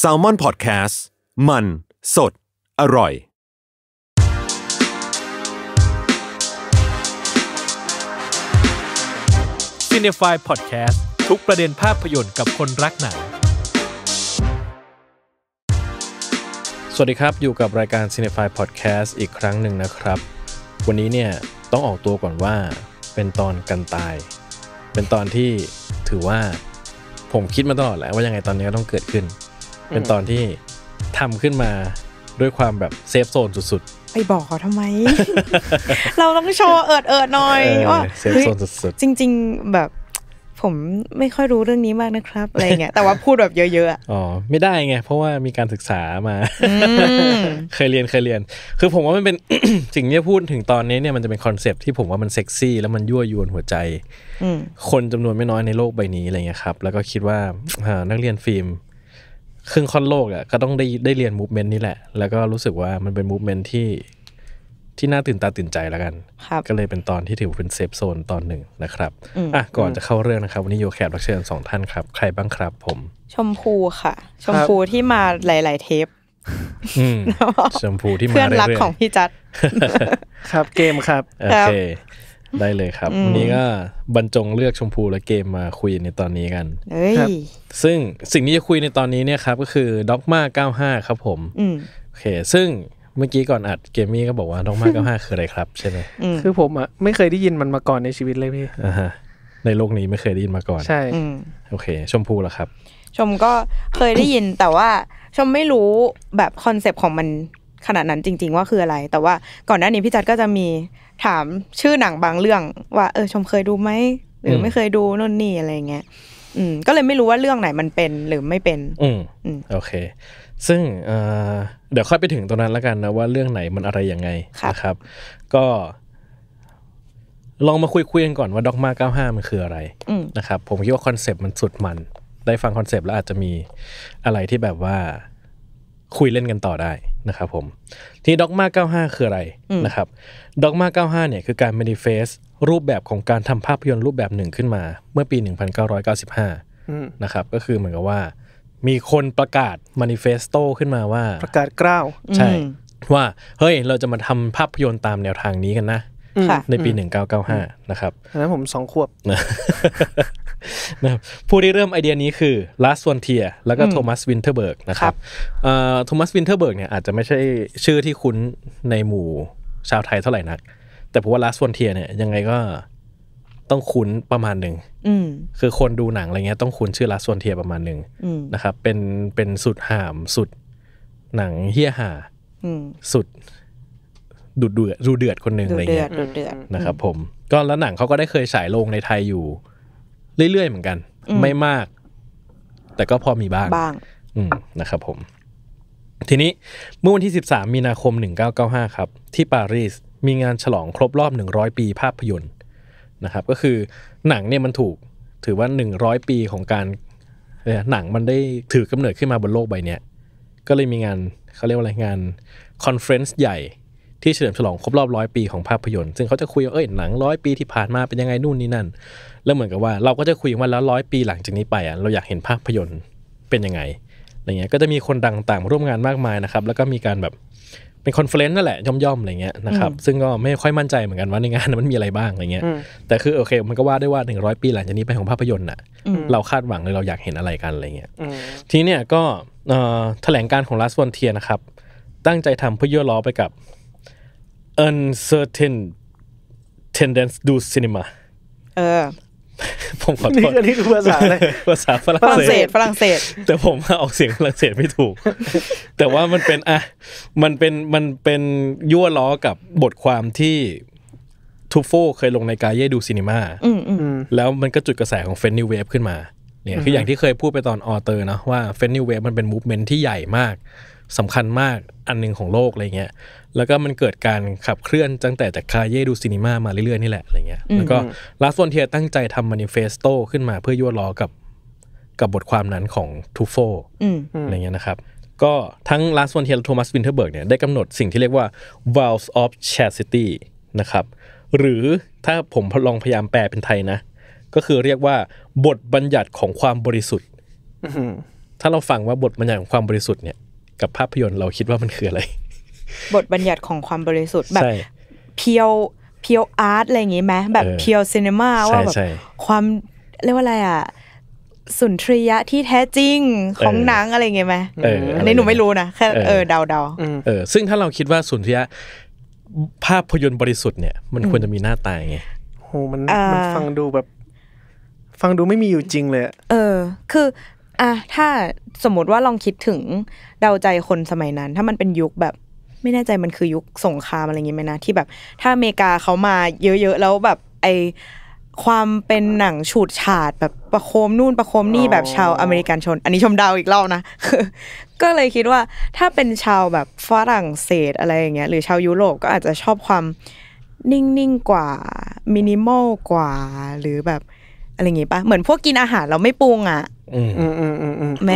s a l ม o n PODCAST มัน สด อร่อยซเนฟายพอดแคสต์ทุกประเด็นภาพยนตร์กับคนรักหนังสวัสดีครับอยู่กับรายการซเนฟายพอดแคสต์อีกครั้งหนึ่งนะครับ วันนี้เนี่ย ต้องออกตัวก่อนว่า เป็นตอนกันตาย เป็นตอนที่ถือว่าผมคิดมาตลอดแหละว่ายังไงตอนนี้ก็ต้องเกิดขึ้น เป็นตอนที่ทำขึ้นมาด้วยความแบบเซฟโซนสุด ๆไปบอกเขาทำไม เราต้องโชว์เอิดเอิดหน่อยว่าเซฟโซนสุด ๆ จริง ๆ แบบผมไม่ค่อยรู้เรื่องนี้มากนะครับ อะไรเงี้ย แต่ว่าพูดแบบเยอะๆอ๋อไม่ได้ไงเพราะว่ามีการศึกษามาเคยเรียนเคยเรียน คือผมว่ามันเป็นสิ่งที่พูดถึงตอนนี้เนี่ยมันจะเป็นคอนเซปที่ผมว่ามันเซ็กซี่แล้วมันยั่วยวนหัวใจคนจำนวนไม่น้อยในโลกใบนี้อะไรเงี้ยครับ แล้วก็คิดว่านักเรียนฟิล์ม ครึ่งค่อนโลกอ่ะก็ต้องได้ได้เรียนมูฟเมนต์นี้แหละ แล้วก็รู้สึกว่ามันเป็นมูฟเมนต์ที่ที่น่า ตื่นตา ตื่นใจแล้วกัน ก็เลยเป็นตอนที่ถือเป็นเซฟโซนตอนหนึ่งนะครับอ่ะก่อนจะเข้าเรื่องนะครับวันนี้โยแคบรักเชิญสองท่านครับ ใครบ้างครับผม ชมพูค่ะ ชมพูที่มาหลาย ๆเทปชมพูที่มาเพื่อนรักของพี่จัด ครับเกมครับโอเค ได้เลยครับวันนี้ก็บรรจงเลือกชมพูและเกมมาคุยในตอนนี้กันซึ่งสิ่งที่จะคุยในตอนนี้เนี่ยครับก็คือด็อกมาเก้าห้าครับผมโอเคซึ่งเมื่อกี้ก่อนอัดเกมมี่ก็บอกว่าน้องมากก็ห้าคืออะไรครับใช่ไหมคือผมอ่ะไม่เคยได้ยินมันมาก่อนในชีวิตเลยพี่อ่าฮะในโลกนี้ไม่เคยได้ยินมาก่อนใช่โอเค ชมพูล่ะครับ ชมก็เคยได้ยินแต่ว่าชมไม่รู้แบบคอนเซปต์ของมันขนาดนั้นจริง ๆ ว่าคืออะไร แต่ว่าก่อนหน้านี้พี่จัดก็จะมีถามชื่อหนังบางเรื่อง ว่า เออ ชมเคยดูไหมหรือไม่เคยดูนู่นนี่อะไรเงี้ยอืมก็เลยไม่รู้ว่าเรื่องไหนมันเป็นหรือไม่เป็น อืมโอเคซึ่งเดี๋ยวค่อยไปถึงตรงนั้นแล้วกันนะ ว่าเรื่องไหนมันอะไรยังไงนะครับ ก็ ลองมาคุยคุยกันก่อนว่าด็อกมา 95 มันคืออะไรนะครับผมคิดว่าคอนเซปต์มันสุดมัน ได้ฟังคอนเซปต์แล้วอาจจะมีอะไรที่แบบว่า คุยเล่นกันต่อได้นะครับผมที่ด็อกมา 95 คืออะไรนะครับด็อกมา 95 เนี่ยคือการม a n i f e s t รูปแบบของการทำภาพยนตร์รูปแบบหนึ่งขึ้นมา เมื่อปี 1995 นะครับ ก็คือเหมือนกับว่ามีคนประกาศมานิเฟสโตขึ้นมาว่าประกาศกล้าวใช่ว่า เฮ้ย เราจะมาทำภาพยนตร์ตามแนวทางนี้กันนะ ในปี 1995 นะครับตอนนั้นผมสองขวบนะผู้ที่เริ่มไอเดียนี้คือลาสวนเทียแล้วก็โทมัสวินเทอร์เบิร์กนะครับโทมัสวินเทอร์เบิร์กเนี่ยอาจจะไม่ใช่ชื่อที่คุ้นในหมู่ชาวไทยเท่าไหร่นัก แต่ผมว่าลาสวนเทียเนี่ยยังไงก็ต้องคุ้นประมาณหนึ่งคือคนดูหนังอะไรเงี้ยต้องคุ้นชื่อลาสซนเทียประมาณหนึ่งนะครับ เป็น เป็นสุดห่าม สุดหนังเฮี้ยห่าสุดดูเดือดดูเดือดคนหนึ่งอะไรเงี้ยนะครับผม ก็แล้วหนังเขาก็ได้เคยฉายลงในไทยอยู่ เรื่อยๆ เหมือนกัน ไม่มาก แต่ก็พอมีบ้างบ้าง อืมนะครับผม ทีนี้เมื่อวันที่ 13 มีนาคม 1995 ครับ ที่ปารีสมีงานฉลองครบรอบ 100 ปีภาพยนตร์นะครับก็คือหนังเนี่ยมันถูกถือว่า 100 ปีของการหนังมันได้ถือกำเนิดขึ้นมาบนโลกใบนี้ก็เลยมีงานเขาเรียกว่าอะไรงานคอนเฟรนซ์ใหญ่ที่เฉลิมฉลองครบรอบร้อยปีของภาพยนตร์ซึ่งเขาจะคุยว่า เอ้ย หนังร้อยปีที่ผ่านมาเป็นยังไงนู่นนี่นั่น แล้วเหมือนกับว่าเราก็จะคุยว่าแล้วร้อยปีหลังจากนี้ไปอ่ะเราอยากเห็นภาพยนตร์เป็นยังไงอะไรเงี้ยก็จะมีคนดังต่างร่วมงานมากมายนะครับแล้วก็มีการแบบเป็นคอนเฟลนต์นั่นแหละย่อมๆอะไรเงี้ยนะครับซึ่งก็ไม่ค่อยมั่นใจเหมือนกันว่าในงานมันมีอะไรบ้างอะไรเงี้ยแต่คือโอเค มันก็ว่าได้ว่า100ปี หลังจากนี้ไปของภาพยนตร์อ่ะเราคาดหวังเลยเราอยากเห็นอะไรกันอะไรเงี้ยทีเนี้ยก็แถลงการของลัสฟอนเทียนะครับ ตั้งใจทำเพื่อย่อล้อไปกับ uncertain tendence do cinema เออผมขอโทษนี่คือภาษาอะไรภาษาฝรั่งเศสฝรั่งเศส แต่ผมออกเสียงฝรั่งเศสไม่ถูก แต่ว่ามันเป็นอะมันเป็นมันเป็นยั่วล้อกับบทความที่ทูโฟเคยลงในกาเย่ดูซีนีมาแล้วมันก็จุดกระแสของเฟนนิวเวฟขึ้นมา เนี่ยคืออย่างที่เคยพูดไปตอนออเตอร์นะว่าเฟนนิวเวฟมันเป็นมูฟเมนที่ใหญ่มากสำคัญมากอันหนึ่งของโลกอะไรเงี้ย แล้วก็มันเกิดการขับเคลื่อนตั้งแต่จากคาเย่ดูซีนีมามาเรื่อยๆ นี่แหละอะไรเงี้ย แล้วก็ลาสฟอนเทียตั้งใจทำมานิเฟสโตขึ้นมาเพื่อยั่วล้อกับกับบทความนั้นของทูโฟอะไรเงี้ยนะครับ ก็ทั้งลาสฟอนเทียและโทมัสวินเทอร์เบิร์กเนี่ยได้กำหนดสิ่งที่เรียกว่า vows of chastity นะครับ หรือถ้าผมลองพยายามแปลเป็นไทยนะ ก็คือเรียกว่าบทบัญญัติของความบริสุทธิ์ถ้าเราฟังว่าบทบัญญัติของความบริสุทธิ์เนี่ยกับภาพยนตร์เราคิดว่ามันคืออะไร บทบัญญัติของความบริสุทธิ์แบบ เพียวเพียวอาร์ต อะไรอย่างงี้ไหมแบบเพียวซีเนมาว่าแบบความ เรียกว่าอะไรอ่ะสุนทรียะที่แท้จริงของหนังอะไรเงี้ยไหมอันนี้หนูไม่รู้นะแค่เออเดาเดาเออซึ่งถ้าเราคิดว่าสุนทรียะภาพยนตร์บริสุทธิ์เนี่ย มันควรจะมีหน้าตายไงโหมันมันฟังดูแบบ ฟังดูไม่มีอยู่จริงเลยเออ คืออ่ะถ้าสมมติว่าลองคิดถึงเดาใจคนสมัยนั้น ถ้ามันเป็นยุคแบบไม่แน่ใจมันคือยุคสงครามอะไรเงี้ยไหมนะที่แบบ ถ้าอเมริกาเขามาเยอะๆแล้วแบบไอความเป็นหนังฉูดฉาดแบบประโคมนู่นประโคมนี่แบบชาวอเมริกันชนอันนี้ชมดาวอีกรอบนะก็เลยคิดว่าถ้าเป็นชาวแบบฝรั่งเศสอะไรอย่างเงี้ยหรือชาวยุโรปก็อาจจะชอบความนิ่งๆกว่ามินิมอลกว่าหรือแบบอะไรเงี้ยปะเหมือนพวกกินอาหารเราไม่ปรุงอ่ะอืมอืมอืมอืมไหม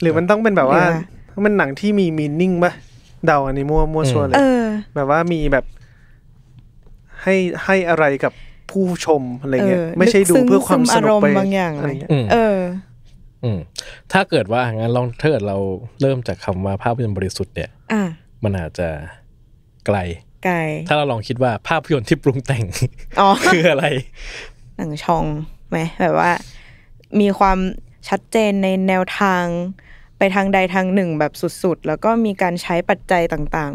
หรือมันต้องเป็นแบบว่ามันหนังที่มีมีนิ่งปะเดาอันนี้มั่วมั่วชัวนเลยแบบว่ามีแบบให้ให้อะไรกับผู้ชม อะไรเงี้ย ไม่ใช่ดูเพื่อความสนุกไปบางอย่างอะไรเงี้ยเออ อืถ้าเกิดว่างั้นลองเทิดเราเริ่มจากคำว่าภาพยนตร์บริสุทธิ์เนี่ยอมันอาจจะไกล ไกล ถ้าเราลองคิดว่าภาพยนตร์ที่ปรุงแต่งคืออะไรหนังชองไหมแบบว่า มีความชัดเจนในแนวทาง ไปทางใดทางหนึ่งแบบสุด ๆ แล้วก็มีการใช้ปัจจัยต่าง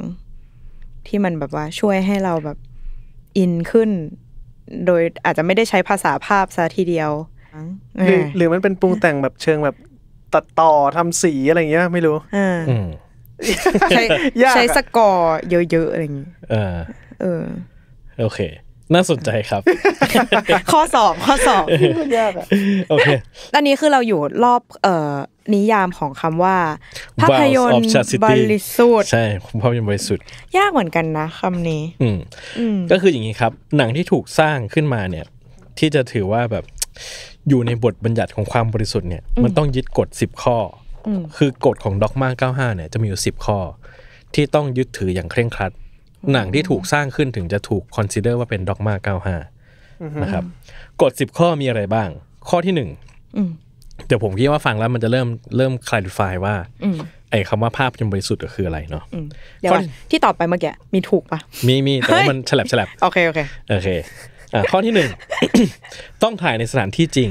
ๆ ที่มันแบบว่าช่วยให้เราแบบอินขึ้น โดยอาจจะไม่ได้ใช้ภาษาภาพซะทีเดียวหรือหรือมันเป็นปรุงแต่งแบบเชิงแบบตัดต่อทำสีอะไรเงี้ยไม่รู้ใช้ใช้สกอร์เยอะ ๆ อะไรอย่างเงี้ยเออโอเคน่าสนใจครับ ข้อสอบข้อสอบยากอะโอเคอันนี้คือเราอยู่รอบเอ่อนิยามของคำว่า ภาพยนตร์บริสุทธิ์ใช่ภาพยนตร์บริสุทธิ์ยากเหมือนกันนะคำนี้อืม ก็คืออย่างนี้ครับ หนังที่ถูกสร้างขึ้นมาเนี่ย ที่จะถือว่าแบบอยู่ในบทบัญญัติของความบริสุทธิ์เนี่ย มันต้องยึดกฎสิบข้อ คือกฎของด็อกมาเก้าห้าเนี่ยจะมีอยู่สิบข้อ ที่ต้องยึดถืออย่างเคร่งครัดหนังที่ถูกสร้างขึ้นถึงจะถูกคอนซิเดอร์ว่าเป็นด็อกมาเก้าห้านะครับกฎสิบข้อมีอะไรบ้าง ข้อที่หนึ่งเดี๋ยวผมคิดว่าฟังแล้วมันจะเริ่มเริ่มคลายฟายว่า ไอ้คำว่าภาพจำบริสุทธิ์คืออะไรเนาะเดี๋ยวที่ตอบไปเมื่อกี้มีถูกปะมีมีแต่ว่ามันฉลับฉลับโอเค โอเคโอเคข้อที่หนึ่งต้องถ่ายในสถานที่จริง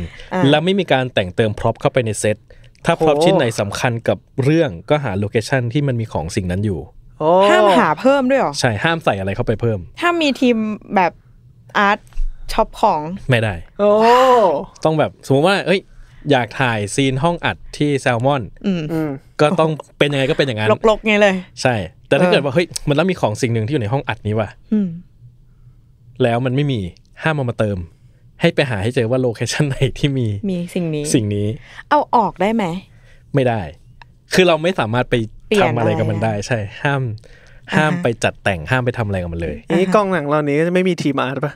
และไม่มีการแต่งเติมพร็อพเข้าไปในเซตถ้าพร็อพชิ้นไหนสำคัญกับเรื่องก็หาโลเคชันที่มันมีของสิ่งนั้นอยู่ห้ามหาเพิ่มด้วยหรอใช่ ห้ามใส่อะไรเข้าไปเพิ่ม ถ้ามีทีมแบบอาร์ตช็อปของไม่ได้ โอ้ต้องแบบ สมมติว่าเอ้ย อยากถ่ายซีนห้องอัดที่แซลมอนก็ต้องเป็นยังไงก็เป็นอย่างนั้นลกๆ ไงเลยใช่แต่ถ้าเกิดว่า เฮ้ยมันแล้วมีของสิ่งหนึ่งที่อยู่ในห้องอัดนี้ว่ะแล้วมันไม่มีห้ามเอามาเติมให้ไปหาให้เจอว่าโลเคชันไหนที่มีมีสิ่งนี้สิ่งนี้เอาออกได้ไหมไม่ได้ คือเราไม่สามารถไปลี่ยนทำอะไรกับมันได้ใช่ ห้ามห้ามไปจัดแต่งห้ามไปทำอะไรกับมันเลยนี่กล้องหนังเรานี้จะไม่มีทีมอาร์ตปะ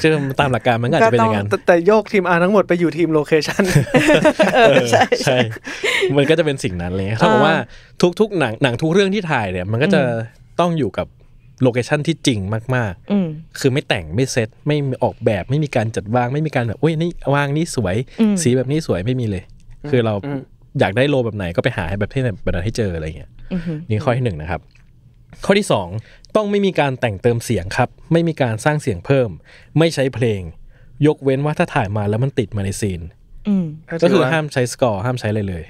เชื่อตามหลักการมันก็จะเป็นอย่างนั้นแต่โยกทีมอาร์ทั้งหมดไปอยู่ทีมโลเคชั่นใช่ใช่ มันก็จะเป็นสิ่งนั้นเลยถ้าบอกว่าทุก ๆ หนังหนังทุกเรื่องที่ถ่ายเนี่ยมันก็จะต้องอยู่กับโลเคชันที่จริงมากๆคือไม่แต่งไม่เซตไม่ออกแบบไม่มีการจัดวางไม่มีการแบบอุ้ยนี่วางนี่สวย สีแบบนี้สวยไม่มีเลย คือเราอยากได้โลแบบไหนก็ไปหาให้แบบที่แบบนั้นให้เจออะไรเงี้ยนี่ข้อที่หนึ่งนะครับ ข้อที่สองต้องไม่มีการแต่งเติมเสียงครับ ไม่มีการสร้างเสียงเพิ่ม ไม่ใช้เพลง ยกเว้นว่าถ้าถ่ายมาแล้วมันติดมาในซีนก็คือห้ามใช้สกอร์ห้ามใช้เลยเลย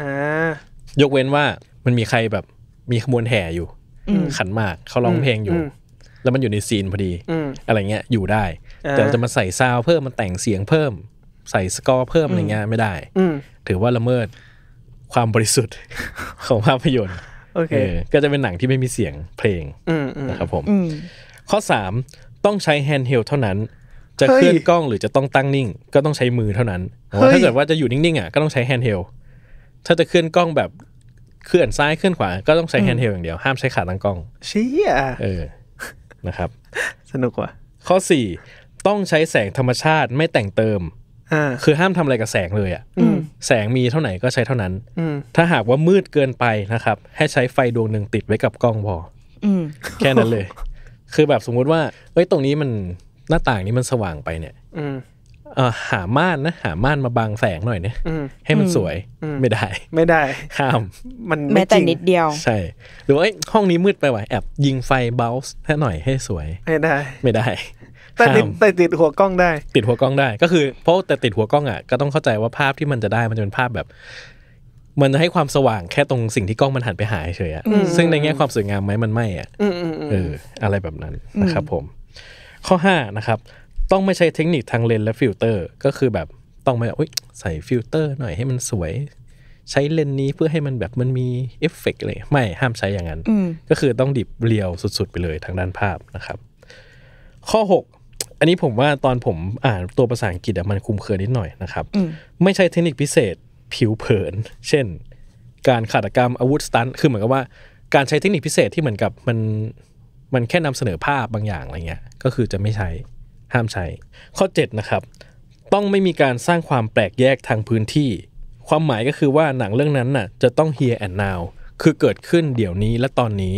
ยกเว้นว่ามันมีใครแบบ มีขบวนแห่อยู่ขันมากเขาร้องเพลงอยู่ แล้วมันอยู่ในซีนพอดีอะไรเงี้ยอยู่ได้ แต่จะมาใส่ซาวเพิ่มมันแต่งเสียงเพิ่ม ใส่สกอร์เพิ่มอะไรเงี้ยไม่ได้ถือว่าละเมิดความบริสุทธิ์ของภาพยนตร์ก็จะเป็นหนังที่ไม่มีเสียงเพลงนะครับผม ข้อ3ต้องใช้แฮนด์เฮลเท่านั้น จะเคลื่อนกล้องหรือจะต้องตั้งนิ่ง ก็ต้องใช้มือเท่านั้นถ้าเกิดว่าจะอยู่นิ่งๆอ่ะก็ต้องใช้แฮนด์เฮลถ้าจะเคลื่อนกล้องแบบเคลื่อนซ้ายเคลื่อนขวา ก็ต้องใช้แฮนด์เฮลอย่างเดียวห้ามใช้ขาตั้งกล้องเชี่ยเออนะครับ สนุกว่ะข้อ4ต้องใช้แสงธรรมชาติไม่แต่งเติมคือห้ามทำอะไรกับแสงเลยอ่ะแสงมีเท่าไหร่ก็ใช้เท่านั้น ถ้าหากว่ามืดเกินไปนะครับ ให้ใช้ไฟดวงหนึ่งติดไว้กับกล้องพอแค่นั้นเลย คือแบบสมมุติว่าเอ้ย ตรงนี้มันหน้าต่างนี้มันสว่างไปเนี่ยอหา ม่านนะ หา ม่านมาบังแสงหน่อยเนี่ยให้มันสวย ไม่ได้ ไม่ได้ ห้าม มันแม้แต่นิดเดียว ใช่ หรือว่าห้องนี้มืดไปว่ะ แอบยิงไฟเบลส์แค่หน่อยให้สวย ไม่ได้ ไม่ได้แต่ติดแต่ติดหัวกล้องได้ ติดหัวกล้องได้ ก็คือ เพราะแต่ติดหัวกล้องอ่ะ ก็ต้องเข้าใจว่าภาพที่มันจะได้มันจะเป็นภาพแบบ มันจะให้ความสว่าง แค่ตรงสิ่งที่กล้องมันหันไปหาเฉยอ่ะซึ่งในแง่ความสวยงามไหมมันไม่อ่ะเออ อะไรแบบนั้นนะครับผม ข้อห้านะครับ ต้องไม่ใช้เทคนิคทางเลนและฟิลเตอร์ ก็คือแบบต้องไม่อุ้ยใส่ฟิลเตอร์หน่อยให้มันสวย ใช้เลนนี้เพื่อให้มันแบบมันมีเอฟเฟกต์เลยไม่ห้ามใช้อย่างนั้นก็คือต้องดิบเรียวสุดๆไปเลยทางด้านภาพนะครับ ข้อ6อันนี้ผมว่าตอนผมอ่านตัวภาษาอังกฤษมันคุมเครือนิดหน่อยนะครับไม่ใช่เทคนิคพิเศษผิวเผิน เช่น การขาดกรรมอาวุธสตันคือเหมือนกับว่าการใช้เทคนิคพิเศษที่เหมือนกับมันมันแค่นำเสนอภาพบางอย่างอะไรเงี้ยก็คือจะไม่ใช้ห้ามใช้ข้อ7นะครับต้องไม่มีการสร้างความแปลกแยกทางพื้นที่ ความหมายก็คือว่าหนังเรื่องนั้นน่ะ จะต้อง here and now คือเกิดขึ้นเดี๋ยวนี้และตอนนี้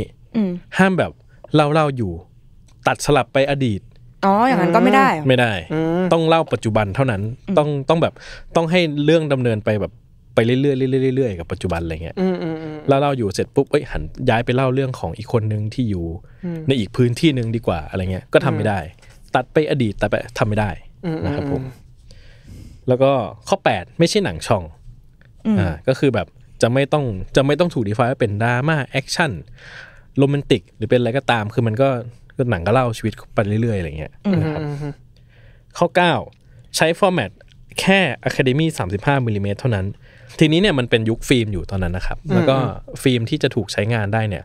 ห้ามแบบเล่าเล่าอยู่ตัดสลับไปอดีตอ๋อ อย่างนั้นก็ไม่ได้ ไม่ได้ ต้องเล่าปัจจุบันเท่านั้น ต้องต้องแบบ ต้องให้เรื่องดำเนินไปแบบไปเรื่อยๆเรื่อยๆกับปัจจุบันอะไรเงี้ยเล่าเล่าอยู่เสร็จปุ๊บเอ้ย หันย้ายไปเล่าเรื่องของอีกคนนึงที่อยู่ ในอีกพื้นที่หนึ่งดีกว่าอะไรเงี้ย ก็ทำไม่ได้ ตัดไปอดีตตัดไปทำไม่ได้นะครับผม แล้วก็ข้อแปดไม่ใช่หนังช่องอ่า ก็คือแบบจะไม่ต้องจะไม่ต้องถูกดีไฟว่าเป็นดราม่าแอคชั่น โรแมนติกหรือเป็นอะไรก็ตาม คือมันก็็หนังก็เล่าชีวิตไปเรื่อย ๆ อะไรเงี้ยนะครับข้อ9ใช้ฟอร์แมตแค่ Academy 35มิลิเมตรเท่านั้น ทีนี้เนี่ยมันเป็นยุคฟิล์มอยู่ตอนนั้นนะครับ แล้วก็ฟิล์มที่จะถูกใช้งานได้เนี่ย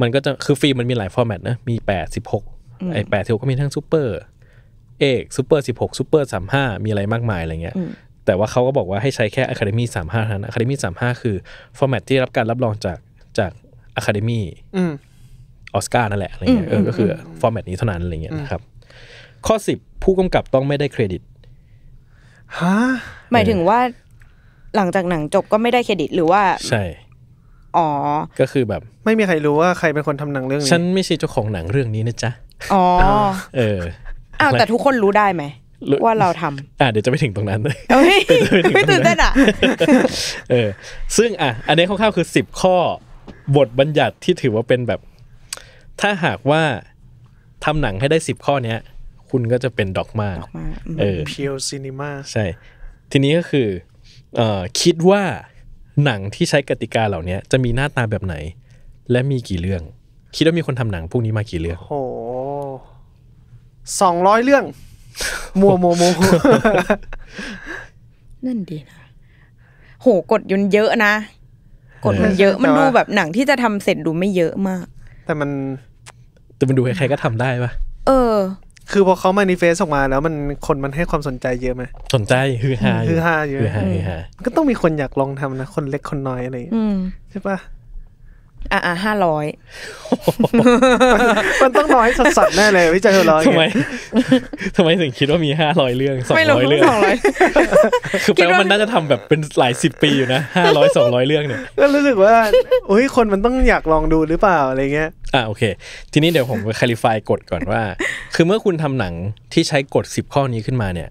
มันก็จะคือฟิล์มมันมีหลายฟอร์แมตนะ มี8 16ไอ้8 16ก็มีทั้งซูเปอร์เอกซูเปอร์สิบหกซูเปอร์สามห้ามีอะไรมากมายอะไรเงี้ย แต่ว่าเขาก็บอกว่าให้ใช้แค่ Academy 35เท่านั้น Academy 35 คือฟอร์แมตที่รับการรับรองจากจาก Academy ออสการ์นั่นแหละอะไรเงี้ยเออ ก็คือฟอร์แมตนี้เท่านั้นอะไรเงี้ยนะครับ ข้อสิบผู้กำกับต้องไม่ได้เครดิตฮะหมายถึงว่า หลังจากหนังจบก็ไม่ได้เครดิตหรือว่า ใช่อ๋อก็คือแบบ ไม่มีใครรู้ว่าใครเป็นคนทำหนังเรื่องนี้ฉันไม่ใช่เจ้าของหนังเรื่องนี้นะจ๊ะอ๋อเอออ้าวแต่ทุกคนรู้ได้ไหมว่าเราทำ อ่าเดี๋ยวจะไปถึงตรงนั้นเลยไม่ตื่นเต้นอ่ะเออ ซึ่งอ่ะอันนี้คร่าวๆคือสิบข้อบทบัญญัติที่ถือว่าเป็นแบบถ้าหากว่าทำหนังให้ได้สิบข้อเนี้ย คุณก็จะเป็นด็อกมาเออเพียวซีนีมาใช่ ทีนี้ก็คือเออคิดว่าหนังที่ใช้กติกาเหล่านี้จะมีหน้าตาแบบไหนและมีกี่เรื่อง คิดว่ามีคนทำหนังพวกนี้มากี่เรื่องโอ้สองร้อยเรื่องมัวมัวมัวนั่นดีนะ โหกดยุนเยอะนะกดมันเยอะมันดูแบบหนังที่จะทำเสร็จดูไม่เยอะมากแต่มัน แต่มันดูใครๆก็ทำได้ปะเออ คือพอเขามานิเฟสออกมาแล้วมันคนมันให้ความสนใจเยอะไหมสนใจฮือฮาฮือฮาเยอะฮือฮาก็ต้องมีคนอยากลองทำนะ คนเล็กคนน้อยอะไรอย่างเงี้ยใช่ปะอ่าห้าร้อยมันต้องน้อยสัสแน่เลยพี่เจร้อยทำไมทำไมถึงคิดว่ามีห้าร้อยเรื่องสองร้อยเรื่องคือแปลว่ามันน่าจะทำแบบเป็นหลายสิบปีอยู่นะห้าร้อยสองร้อยเรื่องเนี่ยก็รู้สึกว่าโอ้ยคนมันต้องอยากลองดูหรือเปล่าอะไรเงี้ยอ่าโอเค ทีนี้เดี๋ยวผมไปคลิฟายกฎก่อนว่า คือเมื่อคุณทำหนังที่ใช้กฎสิบข้อนี้ขึ้นมาเนี่ย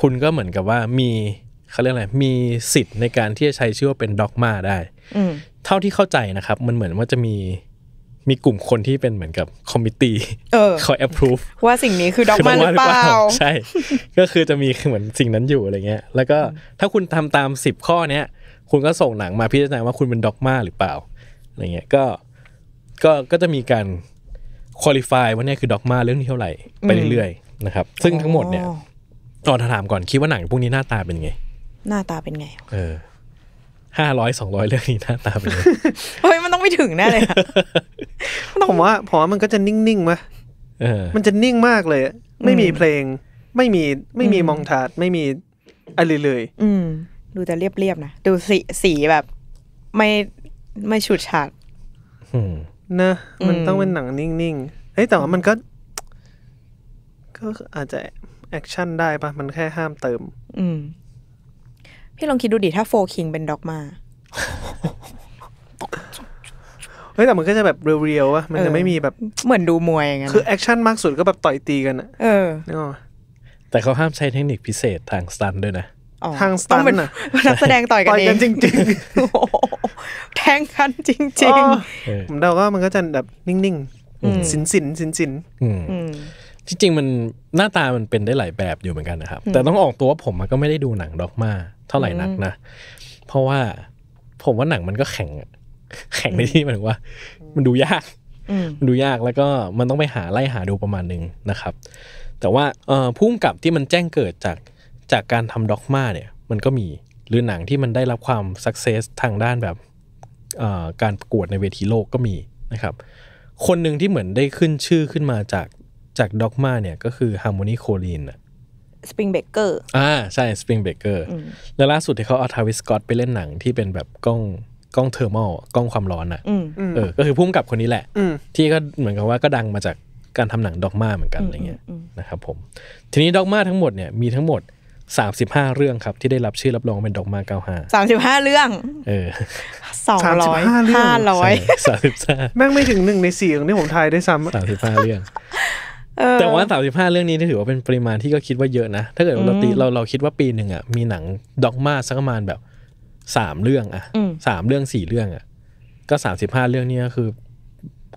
คุณก็เหมือนกับว่ามีเขาเรียกอะไรมีสิทธิ์ในการที่จะใช้ชื่อว่าเป็นด็อกมาได้เท่าที่เข้าใจนะครับ มันเหมือนว่าจะมีมีกลุ่มคนที่เป็นเหมือนกับคอมมิตี้คอยแอปพรูฟว่าสิ่งนี้คือดอกมาหรือเปล่าใช่ก็คือจะมีเหมือนสิ่งนั้นอยู่อะไรเงี้ยแล้วก็ถ้าคุณทำตามสิบข้อเนี้ยคุณก็ส่งหนังมาพิจารณาว่าคุณเป็นด็อกมาหรือเปล่าอะไรเงี้ยก็ก็ก็จะมีการคุริฟายว่าเนี่ยคือด็อกมาเรื่องที่เท่าไหร่ไปเรื่อยๆนะครับซึ่งทั้งหมดเนี่ย ตอนถามก่อนคิดว่าหนังพวกนี้หน้าตาเป็นไง หน้าตาเป็นไง เออห้าร้อยสองร้อยเรื่องนี้หน้าตาเป็นเฮ้ยมันต้องไม่ถึงแน่เลยผมว่าผมว่ามันก็จะนิ่งๆมยมันจะนิ่งมากเลย ไม่มีเพลง ไม่มีไม่มีมองถาด ไม่มีอะไรเลย อืมดูแต่เรียบๆ นะ ดูสีสีแบบ ไม่ไม่ฉูดฉาดนะมันต้องเป็นหนังนิ่งๆเฮ้แต่ว่ามันก็ ก็อาจจะแอคชั่นได้ปะมันแค่ห้ามเติม อืมพี่ลองคิดดูดิถ้าโฟคิงเป็นด็อกมา เฮ้ย แต่มันก็จะแบบเรียวๆวะมันจะไม่มีแบบเหมือนดูมวยไงคือแอคชั่นมากสุด ก็แบบต่อยตีกันอะเออแต่เขาห้ามใช้เทคนิคพิเศษทางสตันด้วยนะ ทางสตันน่ะนักแสดงต่อยกันเองจริง ๆ แทงกันจริง ๆ ผมเดาว่า มันก็จะแบบ นิ่งๆสินสินสินสินที่จริงมันหน้าตามันเป็นได้หลายแบบอยู่เหมือนกันนะครับ แต่ต้องออกตัวว่าผมมันก็ไม่ได้ดูหนังด็อกมาเท่าไหร่นักนะเพราะว่าผมว่าหนังมันก็แข็งแข็งในที่หมายถึงว่า มันดูยากมันดูยากแล้วก็มันต้องไปหาไล่หาดูประมาณหนึ่งนะครับ แต่ว่าพุ่มกับที่มันแจ้งเกิดจากจากการทำด็อกมาเนี่ยมันก็มีหรือหนังที่มันได้รับความสักเซสทางด้านแบบการประกวดในเวทีโลกก็มีนะครับ คนหนึ่งที่เหมือนได้ขึ้นชื่อขึ้นมาจากจากด็อกมาเนี่ยก็คือฮาร์โมนีโคลีนอะสปริงเบเกอร์อ่าใช่สปริงเบเกอร์แล้วล่าสุดที่เขาเอาทาวิสกอตไปเล่นหนังที่เป็นแบบกล้อง กล้องเทอร์มอลกล้องความร้อนอะเออ ก็คือพุ่มกับคนนี้แหละที่ก็เหมือนกับว่าก็ดังมาจากการทำหนังด็อกมาเหมือนกันอะไรเงี้ยนะครับผม ทีนี้ด็อกมาทั้งหมดเนี่ยมีทั้งหมด 35 เรื่องครับ ที่ได้รับชื่อรับรองเป็นด็อกมาเก้าห้าสามสิบห้าเรื่อง เออสองร้อยห้าร้อยสามสิบห้าแม่งไม่ถึงหนึ่งในสี่ของที่ผมทายได้ซ้ำสามสิบห้าเรื่องแต่ว่าสามสิบห้าเรื่องนี้ถือว่าเป็นปริมาณที่ก็คิดว่าเยอะนะถ้าเกิดเราตีเราเราคิดว่าปีหนึ่งอ่ะมีหนังด็อกมาสักประมาณแบบสามเรื่องอ่ะสามเรื่องสี่เรื่องอ่ะ ก็สามสิบห้าเรื่องนี้คือ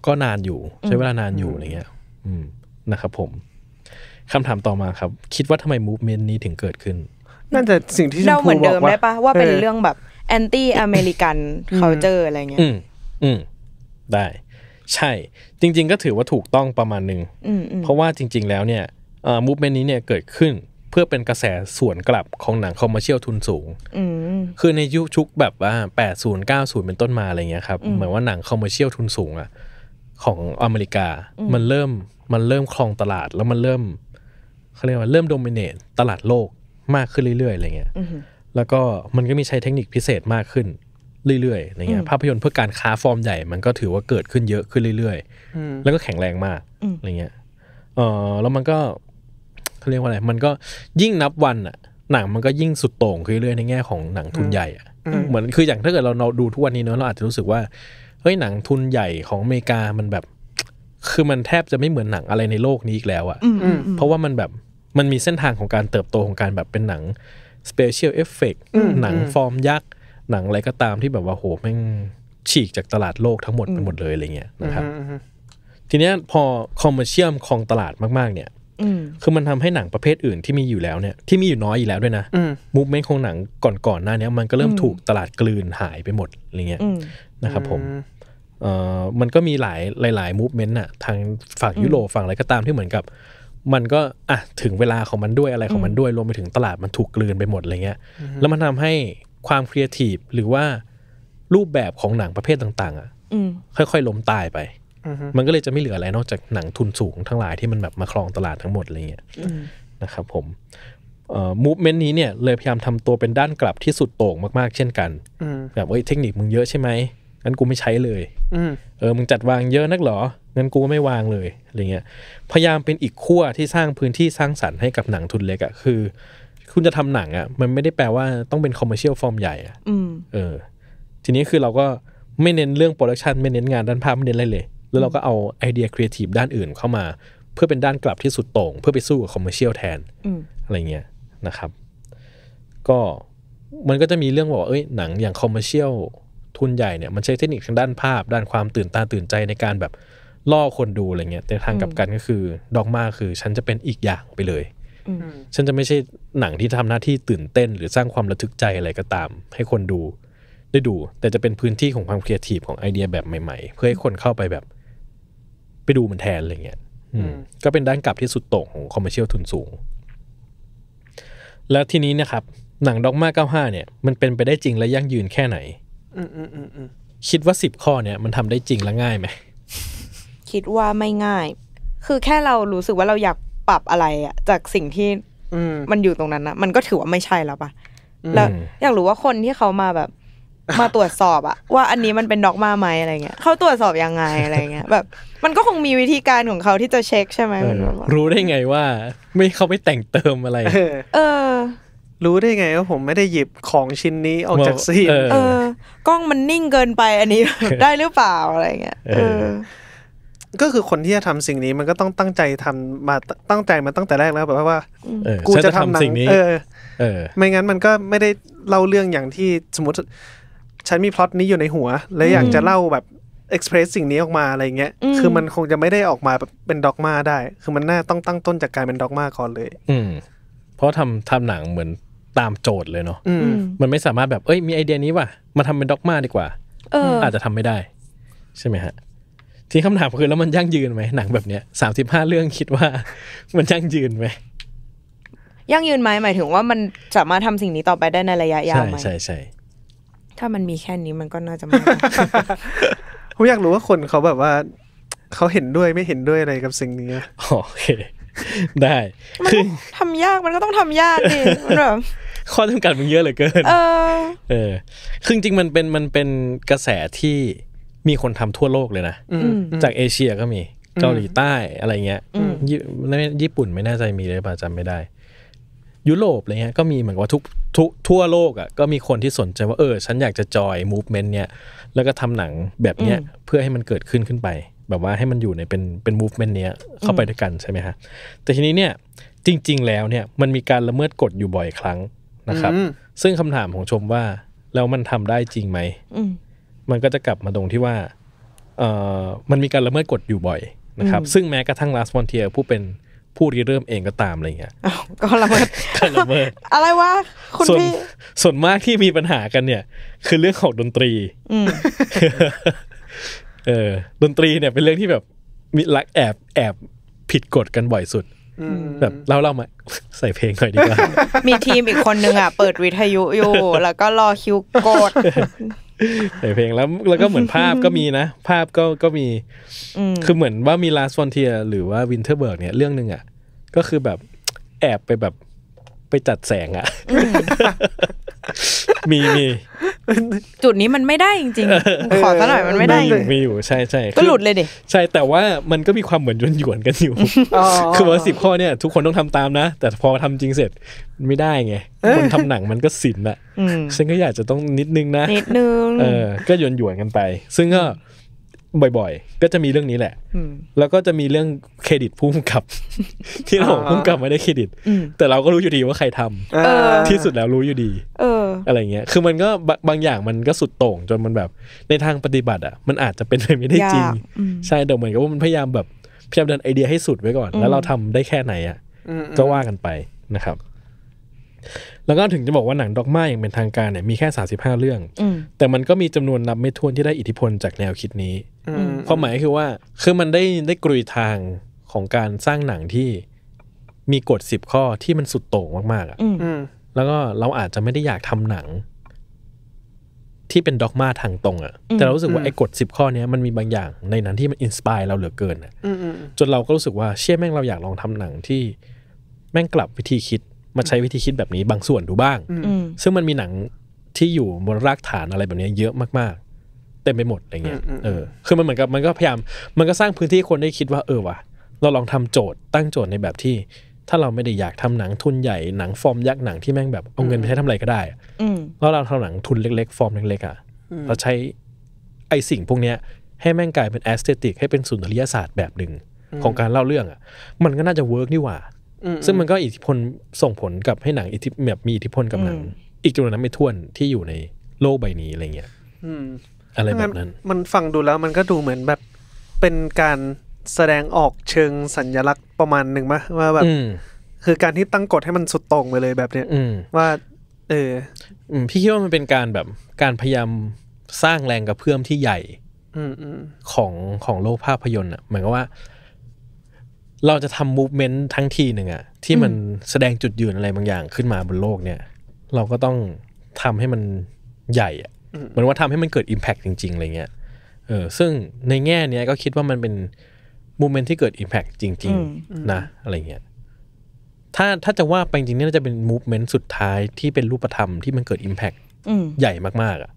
ก็นานอยู่ใช้เวลานานอยู่อะไรเงี้ย อืมนะครับผมคำถามต่อมาครับ คิดว่าทำไมมูฟเมนต์นี้ถึงเกิดขึ้นน่าจะสิ่งที่เราเหมือนเดิมได้ปะว่าเป็นเรื่องแบบแอนตี้อเมริกันเคาเจอร์อะไรเงี้ยอืมอืม ได้ใช่จริงๆก็ถือว่าถูกต้องประมาณหนึ่งเพราะว่าจริงๆแล้วเนี่ยมูฟเมนต์นี้เนี่ยเกิดขึ้นเพื่อเป็นกระแสส่วนกลับของหนังคอมเมอรเชียลทุนสูงคือในยุคชุกแบบว่า80 90เป็นต้นมาอะไรเงี้ยครับเหมือนว่าหนังคอมเมอรเชียลทุนสูงอะของอเมริกา มันเริ่มมันเริ่มคลองตลาดแล้วมันเริ่มเขาเรียกว่าเริ่มโดมิเนตตลาดโลกมากขึ้นเรื่อยๆอะไรเงี้ยแล้วก็มันก็มีใช้เทคนิคพิเศษมากขึ้นเรื่อยๆอะไรเงี้ย ภาพยนตร์เพื่อการค้าฟอร์มใหญ่ มันก็ถือว่าเกิดขึ้นเยอะขึ้นเรื่อยๆแล้วก็แข็งแรงมากอะไรเงี้ย เออแล้วมันก็เขาเรียกว่าอะไร มันก็ยิ่งนับวันอะหนังมันก็ยิ่งสุดโต่งขึ้นเรื่อยในแง่ของหนังทุนใหญ่อะเหมือนคืออย่างถ้าเกิดเราเราดูทุกวันนี้เนอะเราอาจจะรู้สึกว่า เฮ้ยหนังทุนใหญ่ของอเมริกามันแบบ คือมันแทบจะไม่เหมือนหนังอะไรในโลกนี้อีกแล้วอะเพราะว่ามันแบบ มันมีเส้นทางของการเติบโตของการแบบเป็นหนังสเปเชียลเอฟเฟกหนังฟอร์มยักษ์หนังอะไรก็ตามที่แบบว่าโหแม่งฉีกจากตลาดโลกทั้งหมดไปหมดเลยอะไรเงี้ยนะครับทีเนี้ยพอคอมเมอร์เชียมคลองตลาดมากๆเนี่ยคือมันทำให้หนังประเภทอื่นที่มีอยู่แล้วเนี่ยที่มีอยู่น้อยอยู่แล้วด้วยนะมูฟเมนต์ของหนังก่อนๆหน้านี้มันก็เริ่มถูกตลาดกลืนหายไปหมดอะไรเงี้ยนะครับผมเอ่อมันก็มีหลายหลายๆมูฟเมนต์อะทางฝั่งยุโรปฝั่งอะไรก็ตามที่เหมือนกับ มันก็อ่ะถึงเวลาของมันด้วยอะไรของมันด้วยรวมไปถึงตลาดมันถูกกลืนไปหมดอะไรเงี้ย แล้วมันทำใหความครีเอทีฟหรือว่ารูปแบบของหนังประเภทต่างๆ อ่ะค่อยๆล้มตายไปมันก็เลยจะไม่เหลืออะไร นอกจากหนังทุนสูงทั้งหลายที่มันแบบมาครองตลาดทั้งหมดอะไรเงี้ยนะครับผมมูฟเมนต์นี้เนี่ย เลยพยายามทำตัวเป็นด้านกลับที่สุดโต่งมากๆ เช่นกันแบบเอ้ยเทคนิคมึงเยอะใช่ไหมงั้นกูไม่ใช้เลยเออมึงจัดวางเยอะนักหรอ งั้นกูไม่วางเลยอะไรเงี้ยพยายามเป็นอีกขั้วที่สร้างพื้นที่สร้างสรรค์ให้กับหนังทุนเล็กอะคือคุณจะทำหนังอะ่ะมันไม่ได้แปลว่าต้องเป็นคอมเมอร์เชียลฟอร์มใหญ่อะ่ะเออ ทีนี้คือเราก็ไม่เน้นเรื่องโปรดักชันไม่เน้นงานด้านภาพไม่เน้นอะไรเลย แล้วเราก็เอาไอเดียครีเอทีฟด้านอื่นเข้ามา เพื่อเป็นด้านกลับที่สุดโต่งเพื่อไปสู้กับคอมเมอร์เชียลแทนอะไรเงี้ยนะครับ ก็มันก็จะมีเรื่องว่าเอ้ยหนังอย่างคอมเมอร์เชียลทุนใหญ่เนี่ย มันใช้เทคนิคทางด้านภาพ ด้านความตื่นตาตื่นใจในการแบบล่อคนดูอะไรเงี้ยแต่ทางกลับกันก็คือ ดอกมาคือฉันจะเป็นอีกอย่างไปเลยฉันจะไม่ใช่หนังที่ทำหน้าที่ตื่นเต้น หรือสร้างความระทึกใจอะไรก็ตาม ให้คนดูได้ดู แต่จะเป็นพื้นที่ของความครีเอทีฟของไอเดียแบบใหม่ๆ เพื่อให้คนเข้าไปแบบ ไปดูมันแทนอะไรเงี้ยก็เป็นด้านกลับที่สุดโต่งของคอมเมอร์เชียลทุนสูง แล้วทีนี้นะครับ หนังด็อกมาเก้าห้าเนี่ย มันเป็นไปได้จริงและยั่งยืนแค่ไหนคิดว่าสิบข้อเนี่ยมันทำได้จริงและง่ายไหมคิดว่าไม่ง่าย คือแค่เรารู้สึกว่าเราอยากปรับอะไรอะจากสิ่งที่มันอยู่ตรงนั้นนะมันก็ถือว่าไม่ใช่แล้วปะแล้วอยากรู้ว่าคนที่เขามาแบบ มาตรวจสอบอะว่าอันนี้มันเป็นด็อกมาไหมอะไรเงี้ยเขาตรวจสอบยังไงอะไรเงี้ยแบบ มันก็คงมีวิธีการของเขาที่จะเช็คใช่ไหมรู้ได้ไงว่า ไม่เขาไม่แต่งเติมอะไรเออ รู้ได้ไงว่าผมไม่ได้หยิบของชิ้นนี้ออกจากซีนกล้องมันนิ่งเกินไปอันนี้ได้หรือเปล่าอะไรเงี้ยก็คือคนที่จะทำสิ่งนี้มันก็ต้องตั้งใจทำมาตั้งใจมาตั้งแต่แรกแล้วแบบว่ากูจะทำสิ่งนี้เออเออ ไม่งั้นมันก็ไม่ได้เล่าเรื่องอย่างที่สมมติฉันมีพล็อตนี้อยู่ในหัว และอยากจะเล่าแบบเอ็กเพรสสิ่งนี้ออกมาอะไรเงี้ยคือมันคงจะไม่ได้ออกมาเป็นด็อกมาได้ คือมันน่าต้องตั้งต้นจากการเป็นด็อกมาก่อนเลย อืมเพราะทำทำหนังเหมือนตามโจทย์เลยเนาะมันไม่สามารถแบบเอ้ยมีไอเดียนี้ว่ะมาทำเป็นด็อกมาดีกว่าอาจจะทำไม่ได้ใช่ไหมฮะที่คำถามคือแล้วมันยั่งยืนไหมหนังแบบเนี้ยสามสิบห้าเรื่องคิดว่า มันยั่งยืนไหม ยั่งยืนไหมหมายถึงว่ามันสามารถทำสิ่งนี้ต่อไปได้ในระยะยาวไหมใช่ใช่ถ้ามันมีแค่นี้มันก็น่าจะไม่ผมอยากรู้ว่าคนเขาแบบว่า เขาเห็นด้วยไม่เห็นด้วยอะไรกับสิ่งนี้โอเคได้ คือทำยากมันก็ต้องทำยากดิมัแบบข้อจำกัดมันเยอะเหลือเกินเออเออคือจริงมันเป็นมันเป็นกระแสที่มีคนทำทั่วโลกเลยนะจากเอเชียก็มี เกาหลีใต้อะไรเงี้ยญี่ปุ่นไม่แน่ใจมีหรือเปล่าจำไม่ได้ ยุโรปอะไรเงี้ยก็มีเหมือนว่าทุกทุกทั่วโลกอ่ะก็มีคนที่สนใจว่าเออ ฉันอยากจะจอยมูฟเมนต์เนี่ยแล้วก็ทำหนังแบบเนี้ยเพื่อให้มันเกิดขึ้นขึ้นไป แบบว่าให้มันอยู่ในเป็นเป็นมูฟเมนต์เนี้ยเข้าไปด้วยกันใช่ไหมฮะแต่ทีนี้เนี่ยจริง ๆ แล้วเนี่ยมันมีการละเมิดกฎอยู่บ่อยครั้งนะครับ ซึ่งคำถามของชมว่าแล้วมันทำได้จริงไหมมันก็จะกลับมาตรงที่ว่า เอ่อมันมีการละเมิดกฎอยู่บ่อยนะครับ ซึ่งแม้กระทั่ง last frontier ผู้เป็นผู้ริเริ่มเองก็ตามอะไรเงี้ยก็ละเมิดก็ละเมิด อะไรวะ คุณพี่ ส่วนมากที่มีปัญหากันเนี่ย คือเรื่องของดนตรีเออ ดนตรีเนี่ยเป็นเรื่องที่แบบมีลักแอบแอบผิดกฎกันบ่อยสุด แบบ เล่าเล่ามาใส่เพลงหน่อยดีกว่ามีทีมอีกคนนึงอ่ะเปิดวิทยุอยู่ แล้วก็รอคิวกดใส่เพลงแล้วแล้วก็เหมือนภาพก็มีนะ ภาพก็ก็มีคือเหมือนว่ามี last frontier หรือว่า winterberg เนี่ยเรื่องหนึ่งอ่ะ ก็คือแบบแอบไปแบบไปจัดแสงอ่ะ มีมีจุดนี้มันไม่ได้จริงๆ ขอซะหน่อยมันไม่ได้มีอยู่ใช่ใช่ก็หลุดเลยดิใช่แต่ว่ามันก็มีความเหมือนยวนหยวนกันอยู่คือว่าสิบข้อเนี่ย ทุกคนต้องทำตามนะแต่พอทำจริงเสร็จไม่ได้ไงคนทำหนังมันก็สินอะฉันก็อยากจะต้องนิดนึงนะนิดนึงเออก็หยวนหยวนกันไป ซึ่งก็บ่อยๆ ก็จะมีเรื่องนี้แหละแล้วก็จะมีเรื่องเครดิตพุ่กกับ ที่เราพุ่กกับไม่ได้เครดิต แต่เราก็รู้อยู่ดีว่าใครทำที่สุดแล้วรู้อยู่ดีอะไรเงี้ย คือมันก็บางอย่างมันก็สุดโต่งจนมันแบบ ในทางปฏิบัติ อ่ะ มันอาจจะเป็นไปไม่ได้จริง ใช่แต่เหมือนกับว่ามันพยายามแบบพยายามดันไอเดียให้สุดไว้ก่อน แล้วเราทำได้แค่ไหนอ่ะ ก็ว่ากันไปนะครับแล้วก็ถึงจะบอกว่าหนังด็อกมาอย่างเป็นทางการเนี่ย มีแค่สสาิบห้าเรื่อง แต่มันก็มีจำนวนนับไม่ถ้วนที่ได้อิทธิพลจากแนวคิดนี้ความหมายคือว่า คือมันได้ได้กลุยทางของการสร้างหนังที่มีกฎสิบข้อที่มันสุดโต่งมาก ๆ อ่ะแล้วก็เราอาจจะไม่ได้อยากทำหนัง ที่เป็นด็อกมาทางตรงอ่ะ แต่เรารู้สึกว่าไอ้กฎสิบข้อนี้มันมีบางอย่างในนั้นที่มันอินสปายเราเหลือเกินอ่ะจนเราก็รู้สึกว่า เชี่ยแม่งเราอยากลองทำหนังที่แม่งกลับวิธีคิดมาใช้วิธีคิดแบบนี้บางส่วนดูบ้าง ซึ่งมันมีหนังที่อยู่บนรากฐานอะไรแบบนี้เยอะมากๆ เต็มไปหมดอะไรเงี้ยเออคือมันเหมือนกับมันก็พยายามมันก็สร้างพื้นที่คนได้คิดว่าเออว่ะเราลองทำโจทย์ตั้งโจทย์ในแบบที่ ถ้าเราไม่ได้อยากทำหนังทุนใหญ่ หนังฟอร์มยักษ์หนังที่แม่งแบบเอาเงินไปใช้ทำอะไรก็ได้แล้วเราทำหนังทุนเล็ก ๆ ฟอร์มเล็กๆอ่ะเราใช้ไอสิ่งพวกเนี้ยให้แม่งกลายเป็นแอสเตติกให้เป็นสุนทรียศาสตร์แบบหนึ่งของการเล่าเรื่องอ่ะมันก็น่าจะเวิร์กนี่หว่าซึ่งมันก็อิทธิพลส่งผลกับให้หนังอิทธิแบบมีอิทธิพลกับหนัง อีกจำนวนนัไม่ถ้วน ที่อยู่ในโลกใบนี้อะไรเงี้ยอะไรแบบนั้น มันฟังดูแล้วมันก็ดูเหมือนแบบเป็นการแสดงออกเชิงสัญลักษณ์ประมาณหนึ่งมะ ว่าแบบคือการที่ตั้งกฎให้มันสุดตรงไปเลยแบบเนี้ยว่า เออพี่คิดว่ามันเป็นการแบบการพยายามสร้างแรงกระเพื่อมที่ใหญ่ของของโลกภาพยนตร์อ่ะหมอนกบว่าเราจะทำมูฟเมนต์ทั้งทีหนึ่งอะที่มันแสดงจุดยืนอะไรบางอย่างขึ้นมาบนโลกเนี่ย เราก็ต้องทำให้มันใหญ่อะเหมือนว่าทำให้มันเกิด Impact จริงๆอะไรเงี้ยเออซึ่งในแง่เนี้ยก็คิดว่ามันเป็นมูเมนต์ที่เกิด Impact จริง ๆ นะอะไรเงี้ยถ้าถ้าจะว่าไปจริงๆนี่น่าจะเป็นมูฟเมนต์สุดท้ายที่เป็นรูปธรรมที่มันเกิด Impact ใหญ่มากๆอะ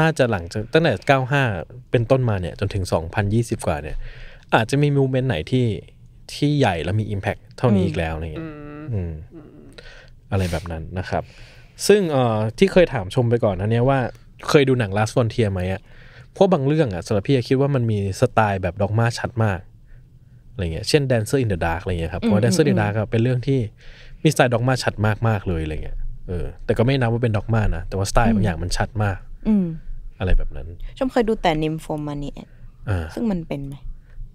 น่าจะหลังจากตั้งแต่95 เป็นต้นมาเนี่ย จนถึง 2020 กว่าเนี่ยอาจจะมีมูเมนต์ไหนที่ที่ใหญ่และมีอิมแพคเท่านี้อีกแล้วอะไรเงี้ยอะไรแบบนั้นนะครับ ซึ่งเอ่อที่เคยถามชมไปก่อนนะเนี้ยว่าเคยดูหนัง Last Frontier ไหมอะเพราะบางเรื่องอะสำหรับพี่คิดว่ามันมีสไตล์แบบดอกมาชัดมากอะไรเงี้ยเช่น Dancer in the Dark อะไรเงี้ยครับ เพราะ Dancer in the Dark เป็นเรื่องที่มีสไตล์ดอกมาชัดมากๆ เลยอะไรเงี้ยเออ แต่ก็ไม่นับว่าเป็นดอกมานะ แต่ว่าสไตล์บางอย่างมันชัดมากอะไรแบบนั้น ชมเคยดูแต่นิมโฟมานีซึ่งมันเป็นไหม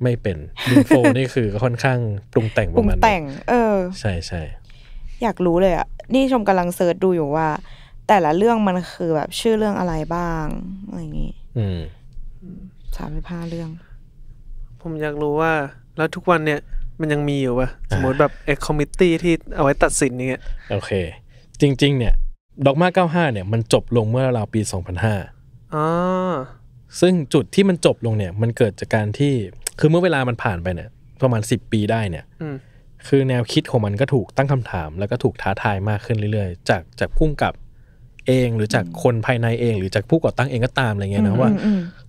ไม่เป็นลิมโฟนี่คือค่อนข้าง ปรุงแต่งประมาณปรุงแต่ง เออใช่ใช่อยากรู้เลยอ่ะ นี่ชมกำลังเซิร์ชดูอยู่ว่า แต่ละเรื่องมันคือแบบ ชื่อเรื่องอะไรบ้างอะไรอย่างนี้ อืมสามพิบ้าเรื่อง ผมอยากรู้ว่า แล้วทุกวันเนี่ยมันยังมีอยู่ปะสมมติแบบเอ็กคอมมิตตี้ที่เอาไว้ตัดสินเนี้ยโอเค จริง ๆ เนี่ยดอกมาเก้าห้าเนี่ย มันจบลงเมื่อราวปีสองพันห้าอ๋อซึ่งจุดที่มันจบลงเนี่ย มันเกิดจากการที่คือเมื่อเวลามันผ่านไปเนี่ย ประมาณสิบปีได้เนี่ยคือแนวคิดของมันก็ถูกตั้งคำถามแล้วก็ถูกท้าทายมากขึ้นเรื่อย ๆ จากจากพุ่งกับเองหรือจากคนภายในเอง หรือจากผู้ก่อตั้งเองก็ตามอะไรเงี้ยนะว่า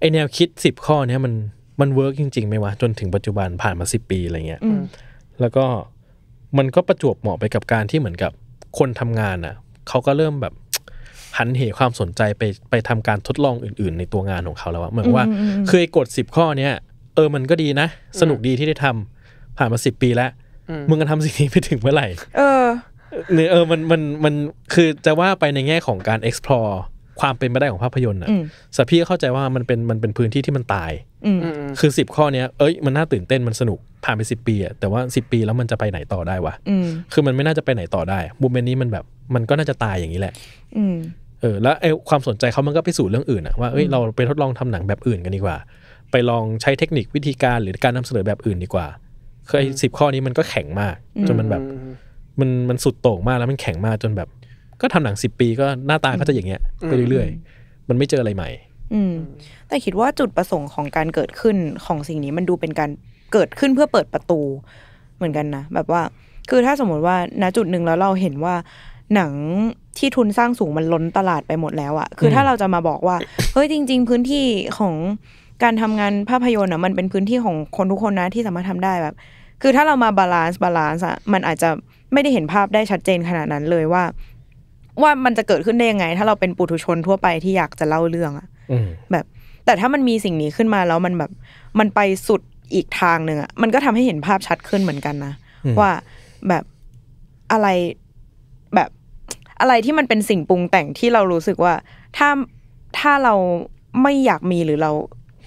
ไอแนวคิดสิบข้อเนี้ยมันมันเวิร์กจริงๆไหมวะจนถึงปัจจุบันผ่านมาสิบปีอะไรเงี้ยแล้วก็มันก็ประจวบเหมาะไปกับการที่เหมือนกับคนทำงานอ่ะเขาก็เริ่มแบบหันเหความสนใจไปไปทำการทดลองอื่น ๆ ในตัวงานของเขาแล้วอะเหมือนว่าเคยกดสิบข้อเนี้ยเออ มันก็ดีนะ สนุกดีที่ได้ทำผ่านมาสิบปีแล้วมึงจะทำสิ่งนี้ไปถึงเมื่อไหร่ เออเออ มัน มัน มัน คือจะว่าไปในแง่ของการ explore ความเป็นไปได้ของภาพยนตร์อ่ะสัพี่เข้าใจว่ามันเป็น มันเป็นพื้นที่ที่มันตายคือสิบข้อเนี้ยเอ้ย มันน่าตื่นเต้น มันสนุกผ่านไปสิบปีอ่ะ แต่ว่าสิบปีแล้วมันจะไปไหนต่อได้วะคือมันไม่น่าจะไปไหนต่อได้บูมเมนนี้มันแบบ มันก็น่าจะตายอย่างนี้แหละเออ แล้วไอ้ความสนใจเขามันก็ไปสู่เรื่องอื่นอ่ะ ว่าเอ้ย เราไปทดลองทำหนังแบบอื่นกันดีกว่าไปลองใช้เทคนิควิธีการหรือการนำเสนอแบบอื่นดีกว่าคือไอสิบข้อนี้มันก็แข็งมาก จนมันแบบ มันมันสุดโต่งมากแล้วมันแข็งมากจนแบบก็ทำหนังสิบปีก็หน้าตาก็จะอย่างเงี้ยไปเรื่อยๆ มันไม่เจออะไรใหม่ อืมแต่คิดว่าจุดประสงค์ของการเกิดขึ้นของสิ่งนี้มันดูเป็นการเกิดขึ้นเพื่อเปิดประตู เหมือนกันนะแบบว่าคือถ้าสมมติว่าณจุดหนึ่งแล้วเราเห็นว่า หนังที่ทุนสร้างสูงมันล้นตลาดไปหมดแล้วอะคือถ้าเราจะมาบอกว่าเฮ้ยจริง ๆ พื้นที่ของการทำงานภาพยนตร์อ่ะ มันเป็นพื้นที่ของคนทุกคนนะที่สามารถทำได้แบบ คือถ้าเรามาบาลานซ์บาลานซ์อะมันอาจจะไม่ได้เห็นภาพได้ชัดเจนขนาดนั้นเลยว่า ว่ามันจะเกิดขึ้นได้ยังไงถ้าเราเป็นปุถุชนทั่วไปที่อยากจะเล่าเรื่องอะแบบ แต่ถ้ามันมีสิ่งนี้ขึ้นมาแล้วมันแบบมันไปสุดอีกทางหนึ่งอะมันก็ทำให้เห็นภาพชัดขึ้นเหมือนกันนะว่าแบบอะไรแบบอะไรที่มันเป็นสิ่งปรุงแต่งที่เรารู้สึกว่า ถ้าถ้าเราไม่อยากมีหรือเรา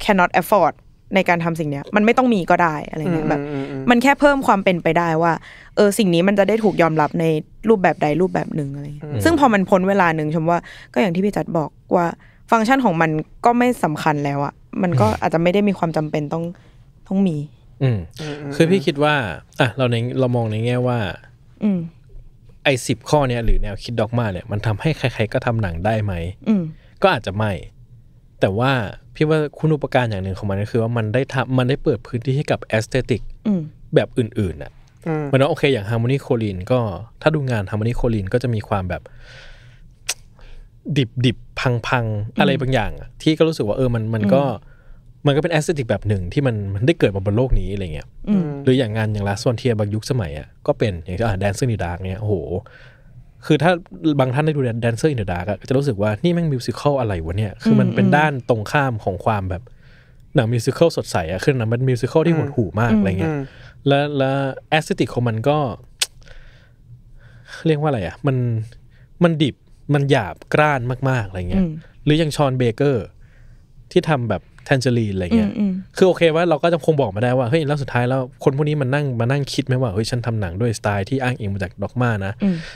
cannot afford ในการทำสิ่งเนี้ย มันไม่ต้องมีก็ได้อะไรเงี้ยแบบมันแค่เพิ่มความเป็นไปได้ว่า เออสิ่งนี้มันจะได้ถูกยอมรับในรูปแบบใดรูปแบบหนึ่งอะไรซึ่งพอมันพ้นเวลาหนึ่งชมว่าก็อย่างที่พี่จัดบอกว่า ฟังก์ชันของมันก็ไม่สำคัญแล้วอะมันก็อาจจะไม่ได้มีความจำเป็นต้องต้องมี อืมคือพี่คิดว่า อ่ะเราในเรามองในแง่ว่าอืมไอ้สิบข้อเนี้ยหรือแนวคิดด็อกมาเนี่ยมันทำให้ใครๆก็ทำหนังได้ไหมอืมก็อาจจะไม่แต่ว่าพี่ว่าคุณอุปการอย่างหนึ่งของมันก็คือว่ามันได้ทำมันได้เปิดพื้นที่ให้กับแอสเตติกแบบอื่นๆน่ะมันว่าโอเคอย่างฮาร์โมนีโคลีนก็ถ้าดูงานฮาร์โมนีโคลีนก็จะมีความแบบ ดิบดิบพังพังอะไรบางอย่าง ที่ก็รู้สึกว่าเออมันมันก็มันก็เป็นแอสเซติกแบบหนึ่งที่มันมันได้เกิดมาบนโลกนี้อะไรเงี้ยหรืออย่างงานอย่างลาสซอนเทียบางยุคสมัยอ่ะก็เป็นอย่างเช่นแดนซ์นี่ดาร์กเนี้ยโอ้โหคือถ้าบางท่านได้ดูแดนเซอร์อินเดอะดาร์กจะรู้สึกว่านี่แม่งมิวสิควลอะไรวะเนี่ย คือมันเป็นด้านตรงข้ามของความแบบ หนังมิวสิควลสดใสอะคือหนังมันมิวสิควลที่หดหู่มากอะไรเงี้ย แล้วแล้วแอสเซติกของมันก็ เรียกว่าอะไรอะ มันมันดิบ มันหยาบกร้านมากๆอะไรเงี้ย หรืออย่างชอนเบเกอร์ที่ทำแบบทนเจอรีนอะไรเงี้ย คือโอเคว่าเราก็จะคงบอกมาได้ว่า เฮ้ยแล้วสุดท้ายแล้ว คนพวกนี้มันนั่งมานั่งคิดไหมว่าเฮ้ยฉันทำหนังด้วยสไตล์ที่อ้างอิงมาจากด็อกมานะ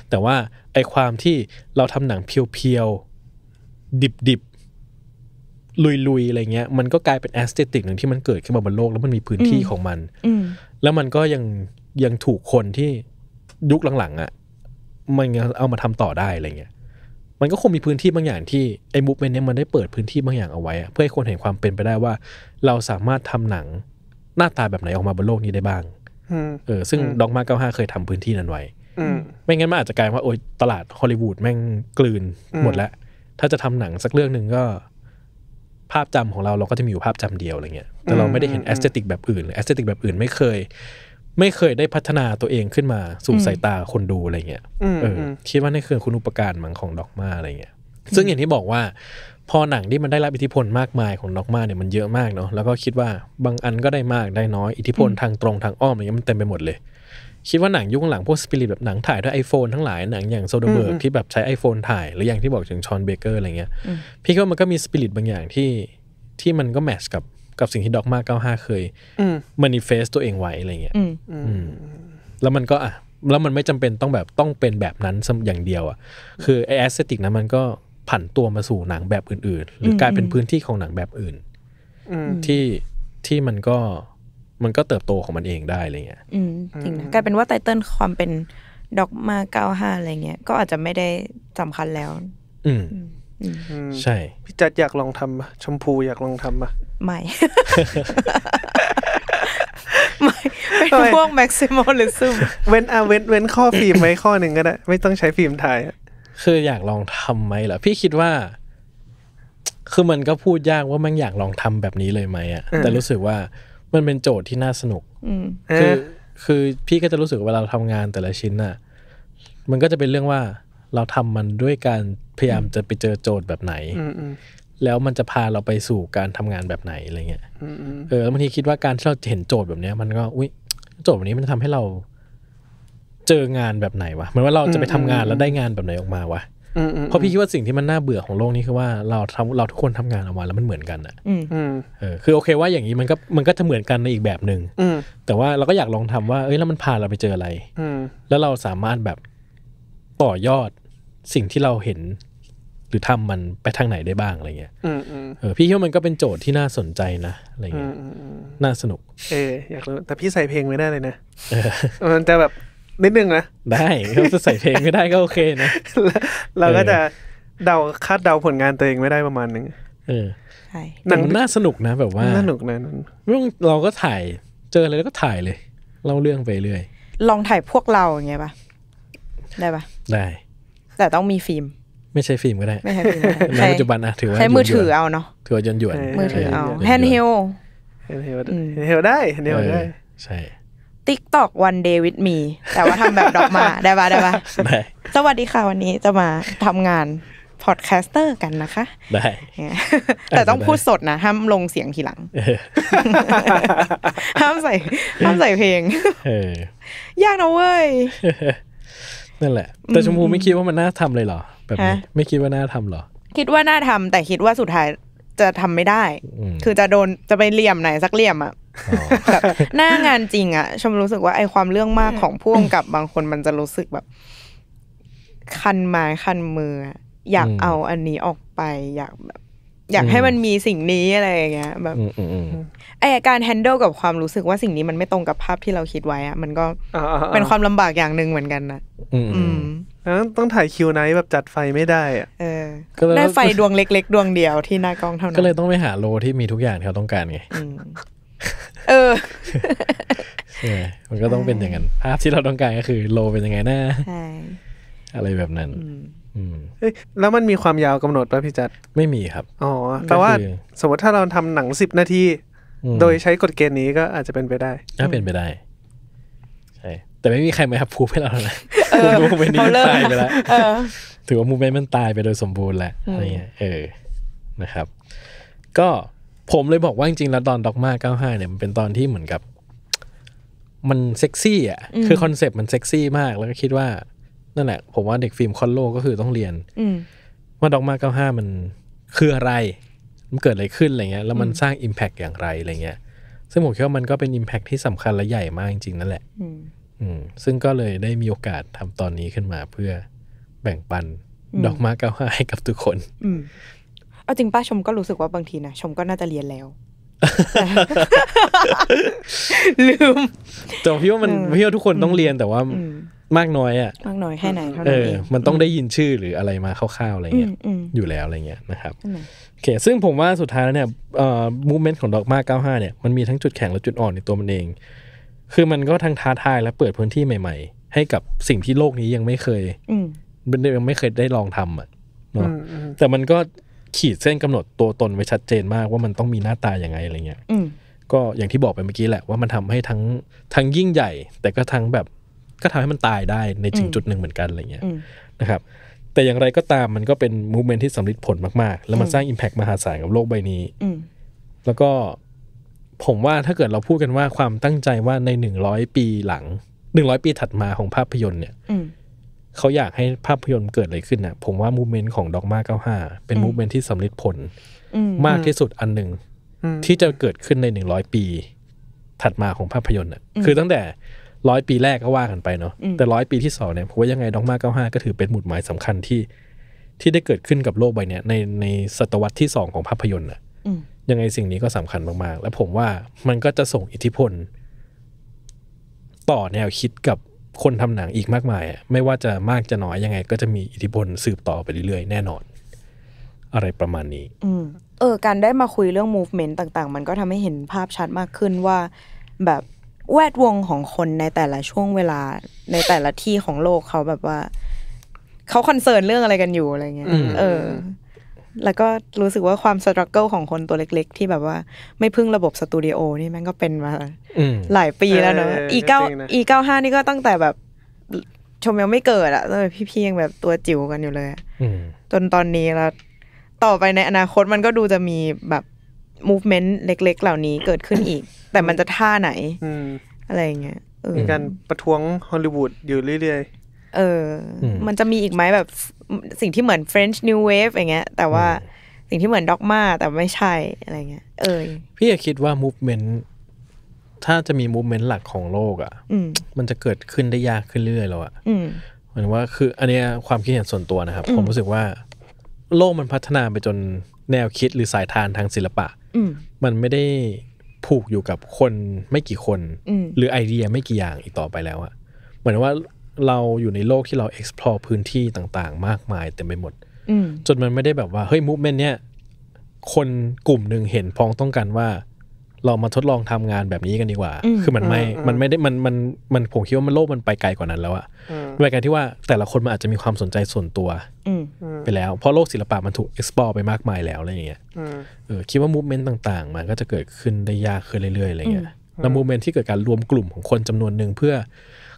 แต่ว่าไอความที่เราทำหนังเพียวๆ ดิบๆ ลุยๆอะไรเงี้ยมันก็กลายเป็นแอสเตติกหนึ่งที่มันเกิดขึ้นมาบนโลกแล้วมันมีพื้นที่ของมันแล้วมันก็ยังยังถูกคนที่ยุคหลังๆอะ่ะมันเอามาทำต่อได้อะไรเงี้ยมันก็คงมีพื้นที่บางอย่างที่ไอ้มูฟเมนต์เนี้ยมันได้เปิดพื้นที่บางอย่างเอาไว้เพื่อให้คนเห็นความเป็นไปได้ว่า เราสามารถทำหนังหน้าตาแบบไหนออกมาบนโลกนี้ได้บ้างเออซึ่งด็อกมาเก้าห้าเคยทำพื้นที่นั้นไว้ไม่งั้นมันอาจจะกลายว่าโอ้ยตลาดฮอลลีวูดแม่งกลืนหมดแล้ว ถ้าจะทำหนังสักเรื่องหนึ่งก็ ภาพจำของเราเราก็จะมีอยู่ภาพจำเดียวอะไรเงี้ย แต่เราไม่ได้เห็นแอสเตติกแบบอื่นแอสเตติกแบบอื่น ไม่เคยไม่เคยได้พัฒนาตัวเองขึ้นมาสู่สายตาคนดูอะไรเงี้ยเออคิดว่านี่คือคุณอุปการมังของด็อกมาอะไรเงี้ยซึ่งอย่างที่บอกว่าพอหนังที่มันได้รับอิทธิพลมากมายของด็อกมาเนี่ยมันเยอะมากเนาะแล้วก็คิดว่าบางอันก็ได้มากได้น้อยอิทธิพลทางตรงทางอ้อมอะไรเงี้ยมันเต็มไปหมดเลยคิดว่าหนังยุคหลังพวกสปิริตแบบหนังถ่ายด้วย iPhone ทั้งหลายหนังอย่างโซเดเบิร์กที่แบบใช้ iPhone ถ่ายหรืออย่างที่บอกถึงชอนเบเกอร์อะไรเงี้ย พี่ก็มันก็มีสปิริตบางอย่างที่ที่มันก็แมชกับกับสิ่งที่ด็อกมาเก้าห้าเคยมันิเฟสตัวเองไว้อะไรเงี้ยแล้วมันก็อ่ะแล้วมันไม่จำเป็นต้องแบบต้องเป็นแบบนั้น อย่างเดียวอ่ะคือ ไอแอสเซติกนะมันก็ผันตัวมาสู่หนังแบบอื่น ๆ หรือกลายเป็นพื้นที่ของหนังแบบอื่นที่ที่มันก็มันก็เติบโตของมันเองได้อะไรเงี้ยจริงนะกลายเป็นว่าไตเติลความเป็นด็อกมาเก้าห้าอะไรเงี้ย ก็อาจจะไม่ได้สำคัญแล้ว อืใช่ พี่จัดอยากลองทำะชมพูอยากลองทำปะไม่ไม่เป็นพวกแม็กซิมอลอซึมเว้นอาะเว้นเว้นข้อฟิล์มไว้ข้อหนึ่งก็ได้ ไม่ต้องใช้ฟิล์มถ่าย คืออยากลองทำไหมเหรอพี่คิดว่า คือมันก็พูดยากว่ามันอยากลองทำแบบนี้เลยไหมอะแต่รู้สึกว่ามันเป็นโจทย์ที่น่าสนุกคือ คือพี่ก็จะรู้สึกเวลาเราทำงานแต่ละชิ้นน่ะ มันก็จะเป็นเรื่องว่าเราทำมันด้วยการพยายามจะไปเจอโจทย์แบบไหน แล้วมันจะพาเราไปสู่การทำงานแบบไหนอะไรเงี้ยเออบางทีคิดว่าการที่เราเห็นโจทย์แบบเนี้ย มันก็อุ้ยโจทย์แบบนี้มันจะทำให้เราเจองานแบบไหนวะเหมือนว่าเราจะไปทำงานแล้วได้งานแบบไหนออกมาวะเพราะพี่คิดว่าสิ่งที่มันน่าเบื่อของโลกนี้คือว่าเราทำเราทุกคนทำงานออกมาแล้วมันเหมือนกันอ่ะเออ คือโอเค ว่าอย่างนี้มันก็มันก็จะเหมือนกันในอีกแบบหนึ่งแต่ว่าเราก็อยากลองทำว่า เอ้ยแล้วมันพาเราไปเจออะไรแล้วเราสามารถแบบต่อยอดสิ่งที่เราเห็นหรือทำมันไปทางไหนได้บ้างอะไรเงี้ยเออ พี่คิดว่ามันก็เป็นโจทย์ที่น่าสนใจนะอะไรเงี้ย น่าสนุก เอออยากรู้แต่พี่ใส่เพลงไม่ได้เลยนะมันจะแบบ นิดนึงนะ ได้เราจะใส่เพลงไม่ได้ก็โอเคนะ เราก็จะเดาคาดเดาผลงานตัวเองไม่ได้ประมาณนึง เออ ใช่หนังน่าสนุกนะแบบว่าน่าสนุกนะนเรื่องเราก็ถ่ายเจออะไรก็ถ่ายเลยเล่าเรื่องไปเรื่อย ลองถ่ายพวกเราอย่างเงี้ยป่ะ ได้ป่ะ ได้แต่ต้องมีฟิล์มไม่ใช่ฟิล์มก็ได้ ไม่ใช่ฟิล์มในปัจจุบันนะถือว่าใช้มือถือเอาเนาะถือว่ายนหยวนมือถือเอาแฮนด์เฮลแฮนด์เฮล์ได้แฮนด์เฮลได้ ใช่ติ๊กตอกวันเดวิดมีแต่ว่าทำแบบดอกมาได้ปะได้ปะสวัสดีค่ะ วันนี้จะมาทำงาน พอดแคสเตอร์กันนะคะ ได้ แต่ต้องพูดสดนะ ห้ามลงเสียงทีหลังห้ามใส่ห้ามใส่เพลงยากนะเว้ยนั่นแหละแต่ชมพูไม่คิดว่ามันน่าทำเลยเหรอ แบบนี้ไม่คิดว่าน่าทำหรอ คิดว่าน่าทำแต่คิดว่าสุดท้ายจะทำไม่ได้ คือจะโดนจะไปเหลี่ยมไหนสักเหลี่ยมอ่ะหน้างานจริงอ่ะ ชมรู้สึกว่าไอความเรื่องมากของพ่วงกับบางคนมันจะรู้สึกแบบ คันมาคันมือ อยากเอาอันนี้ออกไปอยากแบบอยากให้มันมีสิ่งนี้อะไรอย่างเงี้ยแบบไอการแฮนเดิลกับความรู้สึกว่าสิ่งนี้มันไม่ตรงกับภาพที่เราคิดไว้อะมันก็เป็นความลำบากอย่างหนึ่งเหมือนกันนะอืมต้องถ่ายคิวไนท์แบบจัดไฟไม่ได้อะได้ไฟดวงเล็ก ๆ ดวงเดียวที่หน้ากล้องเท่านั้น ก็เลยต้องไปหาโลที่มีทุกอย่างที่เราต้องการไงเออมันก็ต้องเป็นอย่างนั้นภาพที่เราต้องการก็คือ โลเป็นยังไงน้าอะไรแบบนั้นเอ้แล้วมันมีความยาวกำหนดป่ะพี่จัดไม่มีครับอ๋อ แต่ว่าสมมติถ้าเราทำหนังสิบนาทีโดยใช้กฎเกณฑ์นี้ก็อาจจะเป็นไปได้ถ้าเป็นไปได้ใช่ แต่ไม่มีใครมาพูดให้เราเลยมูเมนต์นี้ตายไปแล้วถือว่ามูเมนต์มันตายไปโดยสมบูรณ์แหละอะไรเงี้ยเออ นะครับ ก็ผมเลยบอกว่าจริงๆแล้วตอนด็อกมาเก้าห้าเนี่ยมันเป็นตอนที่เหมือนกับ มันเซ็กซี่ อ่ะ คือคอนเซปต์มันเซ็กซี่มากแล้วก็คิดว่านั่นแหละ ผมว่าเด็กฟิล์มคอนโลก็คือต้องเรียนว่าดอกมาเก้าห้ามันคืออะไร มันเกิดอะไรขึ้นอะไรเงี้ยแล้วมันสร้าง Impact อย่างไรอะไรเงี้ย ซึ่งผมคิดว่ามันก็เป็น Impact ที่สำคัญและใหญ่มากจริงๆ นั่นแหละอืม ซึ่งก็เลยได้มีโอกาสทำตอนนี้ขึ้นมาเพื่อแบ่งปันดอกมาเก้าห้าให้กับทุกคนอืเอาจริงป้าชมก็รู้สึกว่าบางทีนะชมก็น่าจะเรียนแล้วลืมแต่พี่ว่ามันพี่ว่าทุกคนต้องเรียนแต่ว่ามากน้อยอ่ะมากน้อยแค่ไหนเท่านั้นเองมันต้องได้ยินชื่อหรืออะไรมาคร่าวๆอะไรเงี้ยอยู่แล้วอะไรเงี้ยนะครับโอเคซึ่งผมว่าสุดท้ายแล้วเนี่ยมูเมนต์ของดอกมาเก้าห้าเนี่ยมันมีทั้งจุดแข็งและจุดอ่อน ในตัวมันเอง คือมันก็ทั้งท้าทายและเปิดพื้นที่ใหม่ๆ ให้กับสิ่งที่โลกนี้ยังไม่เคยมันยังไม่เคยได้ลองทำอ่ะเนาะแต่มันก็ขีดเส้นกำหนดตัวตนไว้ชัดเจนมากว่ามันต้องมีหน้าตาอย่างไงอะไรเงี้ยก็อย่างที่บอกไปเมื่อกี้แหละว่ามันทำให้ทั้งทั้งยิ่งใหญ่ แต่ก็ทั้งแบบก็ทำให้มันตายได้ในถึงจุดหนึ่งเหมือนกันอะไรเงี้ย นะครับ แต่อย่างไรก็ตามมันก็เป็นมูเมนที่สำลิดผลมากๆ แล้วมันสร้างอิมแพกมหาศาลกับโลกใบนี้แล้วก็ผมว่าถ้าเกิดเราพูดกันว่าความตั้งใจว่าในหนึ่งร้อยปีหลังหนึ่งร้อยปีถัดมาของภาพยนตร์เนี่ยเขาอยากให้ภาพยนตร์เกิดอะไรขึ้นนะผมว่ามูเมนต์ของด็อกมาเก้าห้าเป็นมูเมนต์ที่สำลิดผลมากที่สุดอันหนึ่งที่จะเกิดขึ้นในหนึ่งร้อยปี ถัดมาของภาพยนตร์น่ะคือตั้งแต่ร้อยปีแรกก็ว่ากันไปเนาะแต่ร้อยปีที่สองเนี่ยผมว่ายังไงดองมาเก้าห้าก็ถือเป็นหมุดหมายสำคัญที่ ที่ได้เกิดขึ้นกับโลกใบเนี้ย ในในศตวรรษที่สองของภาพยนตร์อะยังไงสิ่งนี้ก็สำคัญมากๆ และผมว่ามันก็จะส่งอิทธิพล ต่อแนวคิดกับคนทำหนังอีกมากมายอะไม่ว่าจะมากจะน้อยยังไงก็จะมีอิทธิพลสืบต่อไปเรื่อยๆแน่นอน อะไรประมาณนี้อเออ การได้มาคุยเรื่อง movement ต่าง ๆ มันก็ทำให้เห็นภาพชัดมากขึ้นว่าแบบแวดวงของคนในแต่ละช่วงเวลาในแต่ละที่ของโลกเขาแบบว่าเขาคอนเซิร์นเรื่องอะไรกันอยู่อะไรเงี้ยเออ แล้วก็รู้สึกว่าความสตรักเกิลของคนตัวเล็กๆ ที่แบบว่าไม่พึ่งระบบสตูดิโอนี่มันก็เป็นมาหลายปีแล้วเนอะอีเก้าอีเก้าห้านี่ก็ตั้งแต่แบบ ชมยังไม่เกิดอะตั้งแต่พี่ๆ ยังแบบตัวจิ๋วกันอยู่เลยจนตอนนี้แล้วต่อไปในอนาคตมันก็ดูจะมีแบบ movement เล็กๆ เหล่านี้เกิดขึ้นอีก แต่มันจะท่าไหนอะไรเงี้ยมีการประท้วงฮอลลีวูดอยู่เรื่อยๆ เออ มันจะมีอีกไหมแบบสิ่งที่เหมือน French New Wave อย่างเงี้ย แต่ว่าสิ่งที่เหมือนด็อกมาแต่ไม่ใช่อะไรเงี้ยเออพี่คิดว่า movement ถ้าจะมี movement หลักของโลกอะ่ะมันจะเกิดขึ้นได้ยากขึ้นเรื่อยแล้วอะ่ะเหมือนว่าคืออันนี้ความคิดเห็นส่วนตัวนะครับ ผมรู้สึกว่า โลกมันพัฒนาไปจนแนวคิดหรือสายทานทางศิลปะมันไม่ได้ ผูกอยู่กับคนไม่กี่คน หรือไอเดียไม่กี่อย่างอีกต่อไปแล้วอะเหมือนว่าเราอยู่ในโลกที่เรา explore พื้นที่ต่างๆ มากมายเต็มไปหมดจนมันไม่ได้แบบว่า เฮ้ยมูฟเมนต์เนี้ยคนกลุ่มหนึ่งเห็นพ้องต้องกันว่าเรามาทดลองทำงานแบบนี้กันดีกว่า คือมันไม่ มันไม่ได้ มัน มันมันผมคิดว่ามันโลกมันไปไกลกว่านั้นแล้วอะด้วยการที่ว่าแต่ละคนมันอาจจะมีความสนใจส่วนตัวไปแล้ว เพราะโลกศิลปะมันถูก explore ไปมากมายแล้วอะไรเงี้ย เออ คิดว่า movement ต่าง ๆ มันก็จะเกิดขึ้นได้ยากขึ้นเรื่อยๆอะไรเงี้ยแล้ว movement ที่เกิดการรวมกลุ่มของคนจำนวนหนึ่งเพื่อ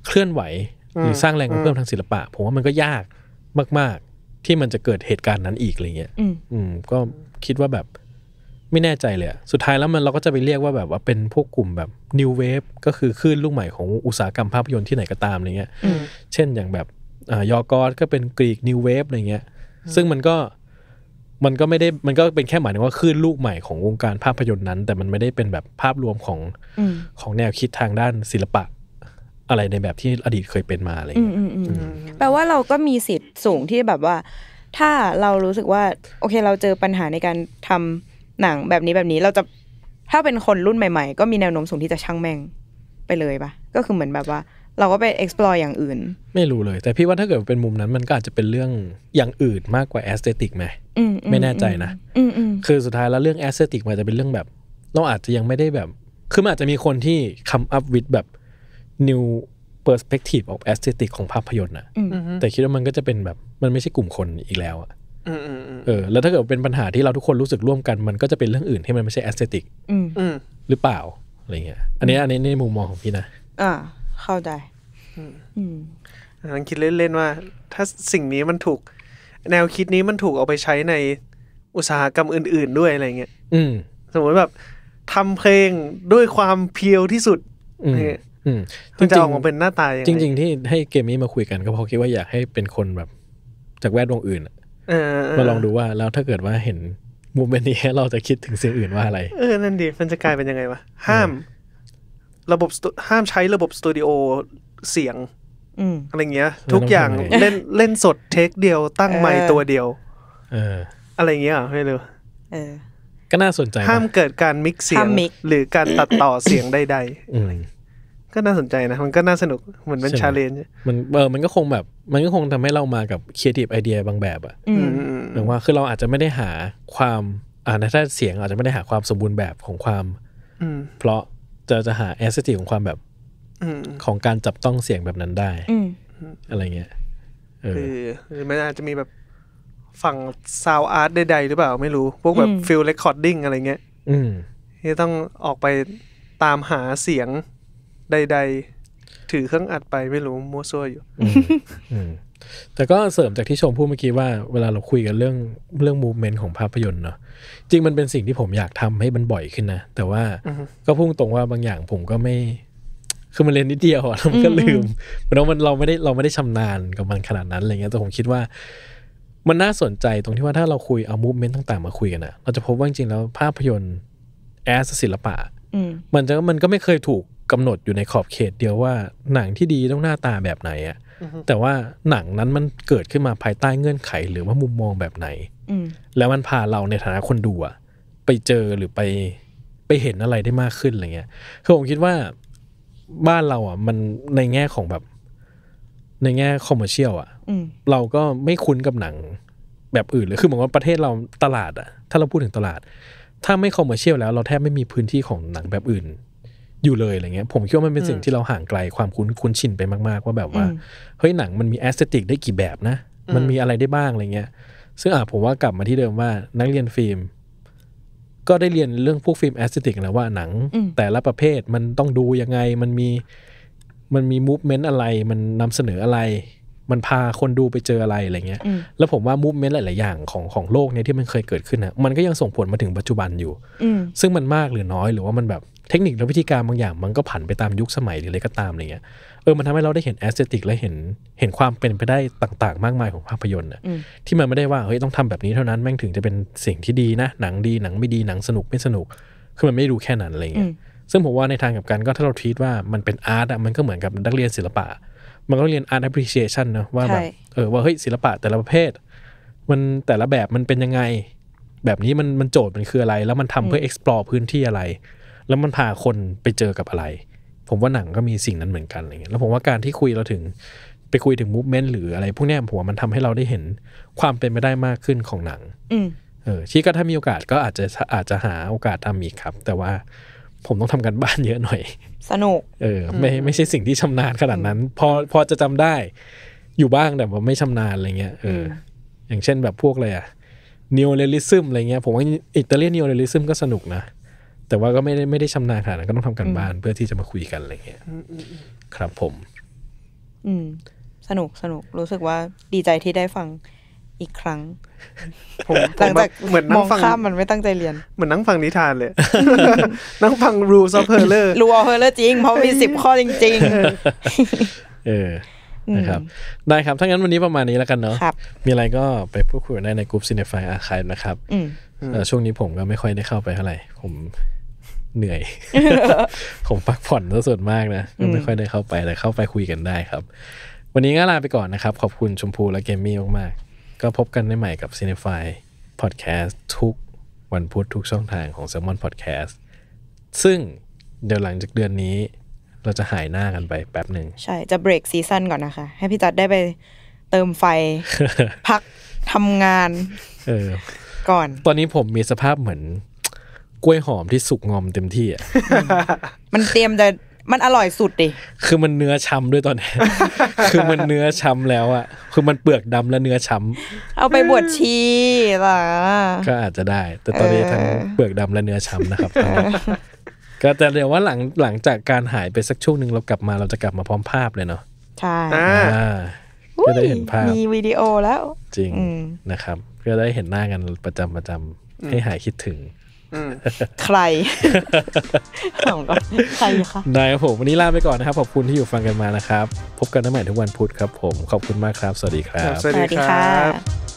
เคลื่อนไหวหรือสร้างแรงกระเพื่อมทางศิลปะผมว่ามันก็ยากมากๆ ที่มันจะเกิดเหตุการณ์นั้นอีกอะไรเงี้ย อืมก็คิดว่าแบบไม่แน่ใจเลยสุดท้ายแล้วมันเราก็จะไปเรียกว่าแบบว่าเป็นพวกกลุ่มแบบ new w a ฟก็คือคลื่นลูกใหม่ของอุตสาหกรรมภาพยนตร์ที่ไหนก็ตามอะไรเงี้ยเช่นอย่างแบบยอกอสก็เป็นกรีก new wave อะไรเงี้ย ซึ่งมันก็มันก็ไม่ได้มันก็เป็นแค่หมายถึงว่าคลื่นลูกใหม่ของวงการภาพยนตร์นั้น แต่มันไม่ได้เป็นแบบภาพรวมของของแนวคิดทางด้านศิลปะอะไรในแบบที่อดีตเคยเป็นมาอะไรเงี้ยแปลว่าเราก็มีสิทธิ์สูงที่แบบว่าถ้าเรารู้สึกว่าโอเคเราเจอปัญหาในการทำหนังแบบนี้แบบนี้เราจะถ้าเป็นคนรุ่นใหม่ๆ ก็มีแนวโน้มสูงที่จะช่างแม่งไปเลยปะก็คือเหมือนแบบว่าเราก็ไป explore อย่างอื่น ไม่รู้เลย แต่พี่ว่าถ้าเกิดเป็นมุมนั้นมันก็อาจจะเป็นเรื่องอย่างอื่นมากกว่าแอสเซทิกไหมไม่แน่ใจนะคือสุดท้ายแล้วเรื่องแอสเซทิกมันจะเป็นเรื่องแบบเราอาจจะยังไม่ได้แบบคือมันอาจจะมีคนที่คำอัพวิดแบบ new perspective of aesthetic ของภาพยนตร์อะแต่คิดว่ามันก็จะเป็นแบบ มันไม่ใช่กลุ่มคนอีกแล้วอะเออ แล้วถ้าเกิดเป็นปัญหาที่เราทุกคนรู้สึกร่วมกันมันก็จะเป็นเรื่องอื่นที่มันไม่ใช่แอสเซติกหรือเปล่าอะไรเงี้ยอันนี้อันนี้ในมุมมองของพี่นะอ่าเข้าได้อันนั้นคิดเล่นๆว่า ถ้าสิ่งนี้มันถูก แนวคิดนี้มันถูกเอาไปใช้ในอุตสาหกรรมอื่นๆ ด้วยอะไรเงี้ยอืมสมมติแบบทำเพลงด้วยความเพียวที่สุดมืมจรออกมาเป็นหน้าตายงจริง ๆ ที่ให้เกมนี้มาคุยกันก็เพราะคิดว่าอยากให้เป็นคนแบบ จากแวดวงอื่นมาลองดูว่า แล้วถ้าเกิดว่าเห็นมูเมนต์นี้เราจะคิดถึงสิ่งอื่นว่าอะไร เออ นั่นดิมันจะกลายเป็นยังไงวะ ห้าม ระบบห้ามใช้ระบบสตูดิโอเสียงอะไรเงี้ยทุกอย่างเล่นเล่นสดเทคเดียวตั้งไมค์ตัวเดียว เอออะไรเงี้ยไม่รู้ก็น่าสนใจห้ามเกิดการมิกเสียง หรือการตัดต่อเสียงใดๆก็น่าสนใจนะมันก็น่าสนุก เหมือนเป็นชาเลนจ์ มันเออมันก็คงแบบ มันก็คงทำให้เรามากับคิีทีฟไอเดีย บางแบบอะหมายว่า คือเราอาจจะไม่ได้หาความอ่าถ้าเสียงอาจจะไม่ได้หาความสมบูรณ์แบบของความ เพราะจะจะหาแอสเซทีของความแบบ ของการจับต้องเสียงแบบนั้นได้อะไรเงี้ยคือมันอาจจะมีแบบฝั่งซาวอาร์ตใดๆ หรือเปล่า ไม่รู้พวกแบบฟิลเลคคอร์ดดิ้งอะไรเงี้ยที่ต้องออกไปตามหาเสียงใด ๆ ถือเครื่องอัดไปไม่รู้มั่วซั่วอยู่แต่ก็เสริมจากที่ชมพูดเมื่อกี้ว่าเวลาเราคุยกันเรื่องเรื่องมูเมนต์ของภาพยนตร์เนาะจริงมันเป็นสิ่งที่ผมอยากทำให้มันบ่อยขึ้นนะ แต่ว่าก็พุ่งตรงว่าบางอย่างผมก็ไม่ คือมันเรียนนิดเดียวอะมันก็ลืมเพราะมันเราไม่ได้เราไม่ได้ชำนาญกับมันขนาดนั้นอะไรเงี้ยแต่ผมคิดว่ามันน่าสนใจตรงที่ว่าถ้าเราคุยเอามูเมนต์ต่างๆมาคุยกันอะเราจะพบว่าจริงแล้วภาพยนตร์แอสศิลปะมันจะมันก็ไม่เคยถูกกำหนดอยู่ในขอบเขตเดียวว่า หนังที่ดีต้องหน้าตาแบบไหนอะแต่ว่าหนังนั้นมันเกิดขึ้นมาภายใต้เงื่อนไขหรือว่ามุมมองแบบไหนแล้วมันพาเราในฐานะคนดูอะไปเจอหรือไปไปเห็นอะไรได้มากขึ้นอะไรเงี้ยคือผมคิดว่าบ้านเราอ่ะมันในแง่ของแบบในแง่คอมเมอร์เชียลอ่ะเราก็ไม่คุ้นกับหนังแบบอื่นเลยคือเหมือนว่าประเทศเราตลาดอ่ะถ้าเราพูดถึงตลาดถ้าไม่คอมเมอร์เชียลแล้วเราแทบไม่มีพื้นที่ของหนังแบบอื่นอยู่เลยอะไรเงี้ยผมคิดว่า มันเป็นสิ่งที่เราห่างไกลความคุ้นคุ้นชินไปมาก ๆ ว่าแบบว่า เฮ้ยหนังมันมีแอสเซติกได้กี่แบบนะ มันมีอะไรได้บ้าง อะไรเงี้ย ซึ่งอ่ะผมว่ากลับมาที่เดิมว่านักเรียนฟิล์มก็ได้เรียนเรื่องพวกฟิล์มแอสเซติกแล้วว่าหนังแต่ละประเภทมันต้องดูยังไงมันมีมันมีมูฟเมนต์อะไร มันนำเสนออะไร มันพาคนดูไปเจออะไรอะไรเงี้ยแล้วผมว่ามูฟเมนต์หลาย ๆอย่างของของโลกเนี้ยที่มันเคยเกิดขึ้นนะมันก็ยังส่งผลมาถึงปัจจุบันอยู่ซึ่งมันมากหรือน้อยหรือว่ามันแบบเทคนิคและวิธีการบางอย่าง มันก็ผันไปตามยุคสมัยหรืออะไรก็ตามอะไรเงี้ย เออมันทำให้เราได้เห็นแอสเซติกและเห็นเห็นความเป็นไปได้ต่างๆ มากมายของภาพยนตร์นะที่มันไม่ได้ว่าเฮ้ยต้องทำแบบนี้เท่านั้น แม่งถึงจะเป็นสิ่งที่ดีนะ หนังดีหนังไม่ดีหนังสนุก ไม่สนุก คือมันไม่รู้แค่นั้นอะไรเงี้ยซึ่งผมว่าในทางกับกันก็ถ้าเราทีตว่ามันเป็นอาร์ตอ่ะมันก็เหมือนกับนักเรียนศิลปะ มันก็เรียนอาร์ตแอปพลิเคชันนะว่าแบบเออว่าเฮ้ยศิลปะแต่ละประเภท มันแต่ละแบบมันเป็นยังไงแบบนี้มันมันโจทย์มันคืออะไรแล้วมันทำเพื่อ explore พื้นที่อะไรแล้วมันพาคนไปเจอกับอะไร ผมว่าหนังก็มีสิ่งนั้นเหมือนกันอะไรเงี้ยแล้วผมว่าการที่คุยเราถึงไปคุยถึงมูฟเมนต์หรืออะไร พวกนี้ผมว่ามันทำให้เราได้เห็นความเป็นไปได้มากขึ้นของหนังเออที่ก็ถ้ามีโอกาสก็อาจจะอาจจะหาโอกาสทำอีกครับ แต่ว่า ผมต้องทำกันบ้านเยอะหน่อย สนุก เออ ไม่ไม่ใช่สิ่งที่ชำนาญขนาดนั้นพอพอจะจำได้อยู่บ้างแต่ว่าไม่ชำนาญอะไรเงี้ย เออ อย่างเช่นแบบพวกอะไรอะนิโอเรลิซึมอะไรเงี้ยผมว่าอิตาเลียนนิโอเรลิซึมก็สนุกนะแต่ว่าก็ไม่ได้ไม่ได้ชำนาญขนาดนั้นก็ต้องทำกันบ้านเพื่อที่จะมาคุยกันอะไรเงี้ยครับผม อืม สนุกสนุกรู้สึกว่าดีใจที่ได้ฟังอีกครั้ง ผมหลังจากเหมือนนั่งฟังข้ามมันไม่ตั้งใจเรียน เหมือนนั่งฟังนิทานเลย นั่งฟังรูซอเพอร์เลอร์รูออเพอร์เลอร์จริง เพราะมีสิบข้อจริง ๆ เออ นะครับ ได้ครับถ้างั้นวันนี้ประมาณนี้แล้วกันเนาะมีอะไรก็ไปพูดคุยได้ในกลุ่มีเนฟายอาร์คายนะครับช่วงนี้ผมก็ไม่ค่อยได้เข้าไปเท่าไหร่ผมเหนื่อย ผมพักผ่อนซะส่วนมากนะไม่ค่อยได้เข้าไปแต่เข้าไปคุยกันได้ครับ วันนี้ก็ลาไปก่อนนะครับ ขอบคุณชมพูและเกมมี่มากๆ ก็พบกันได้ใหม่กับ c i n e f y Podcast ทุกวันพุธทุกช่องทางของ s ซ l m o n Podcast ซึ่ง เดี๋ยวหลังจากเดือนนี้เราจะหายหน้ากันไปแป๊บหนึ่งใช่ จะเบรกซีซั่นก่อนนะคะ ให้พี่จัดได้ไปเติมไฟ พักทำงานก่อนตอนนี้ผมมีสภาพเหมือนกล้วยหอมที่สุกงอมเต็มที่อ่ะ มันเตรียมแต่ มันอร่อยสุดดิ คือมันเนื้อช้ำด้วยตอนนี้คือมันเนื้อช้ำแล้วอ่ะ คือมันเปลือกดำและเนื้อช้ำเอาไปบวชชีหรอก็อาจจะได้ แต่ตอนนี้ทั้งเปลือกดำและเนื้อช้ำนะครับ ก็แต่เดี๋ยวว่าหลังหลังจากการหายไปสักช่วงหนึ่งเรากลับมาเราจะกลับมาพร้อมภาพเลยเนาะ ใช่ก็ได้เห็นภาพ มีวิดีโอแล้ว จริงนะครับก็ได้เห็นหน้ากันประจำประจำให้หายคิดถึงใครใครคะได้ครับผมวันนี้ลาไปก่อนนะครับ ขอบคุณที่อยู่ฟังกันมานะครับ พบกันใหม่ทุกวันพุธครับผม ขอบคุณมากครับ สวัสดีครับสวัสดีครับ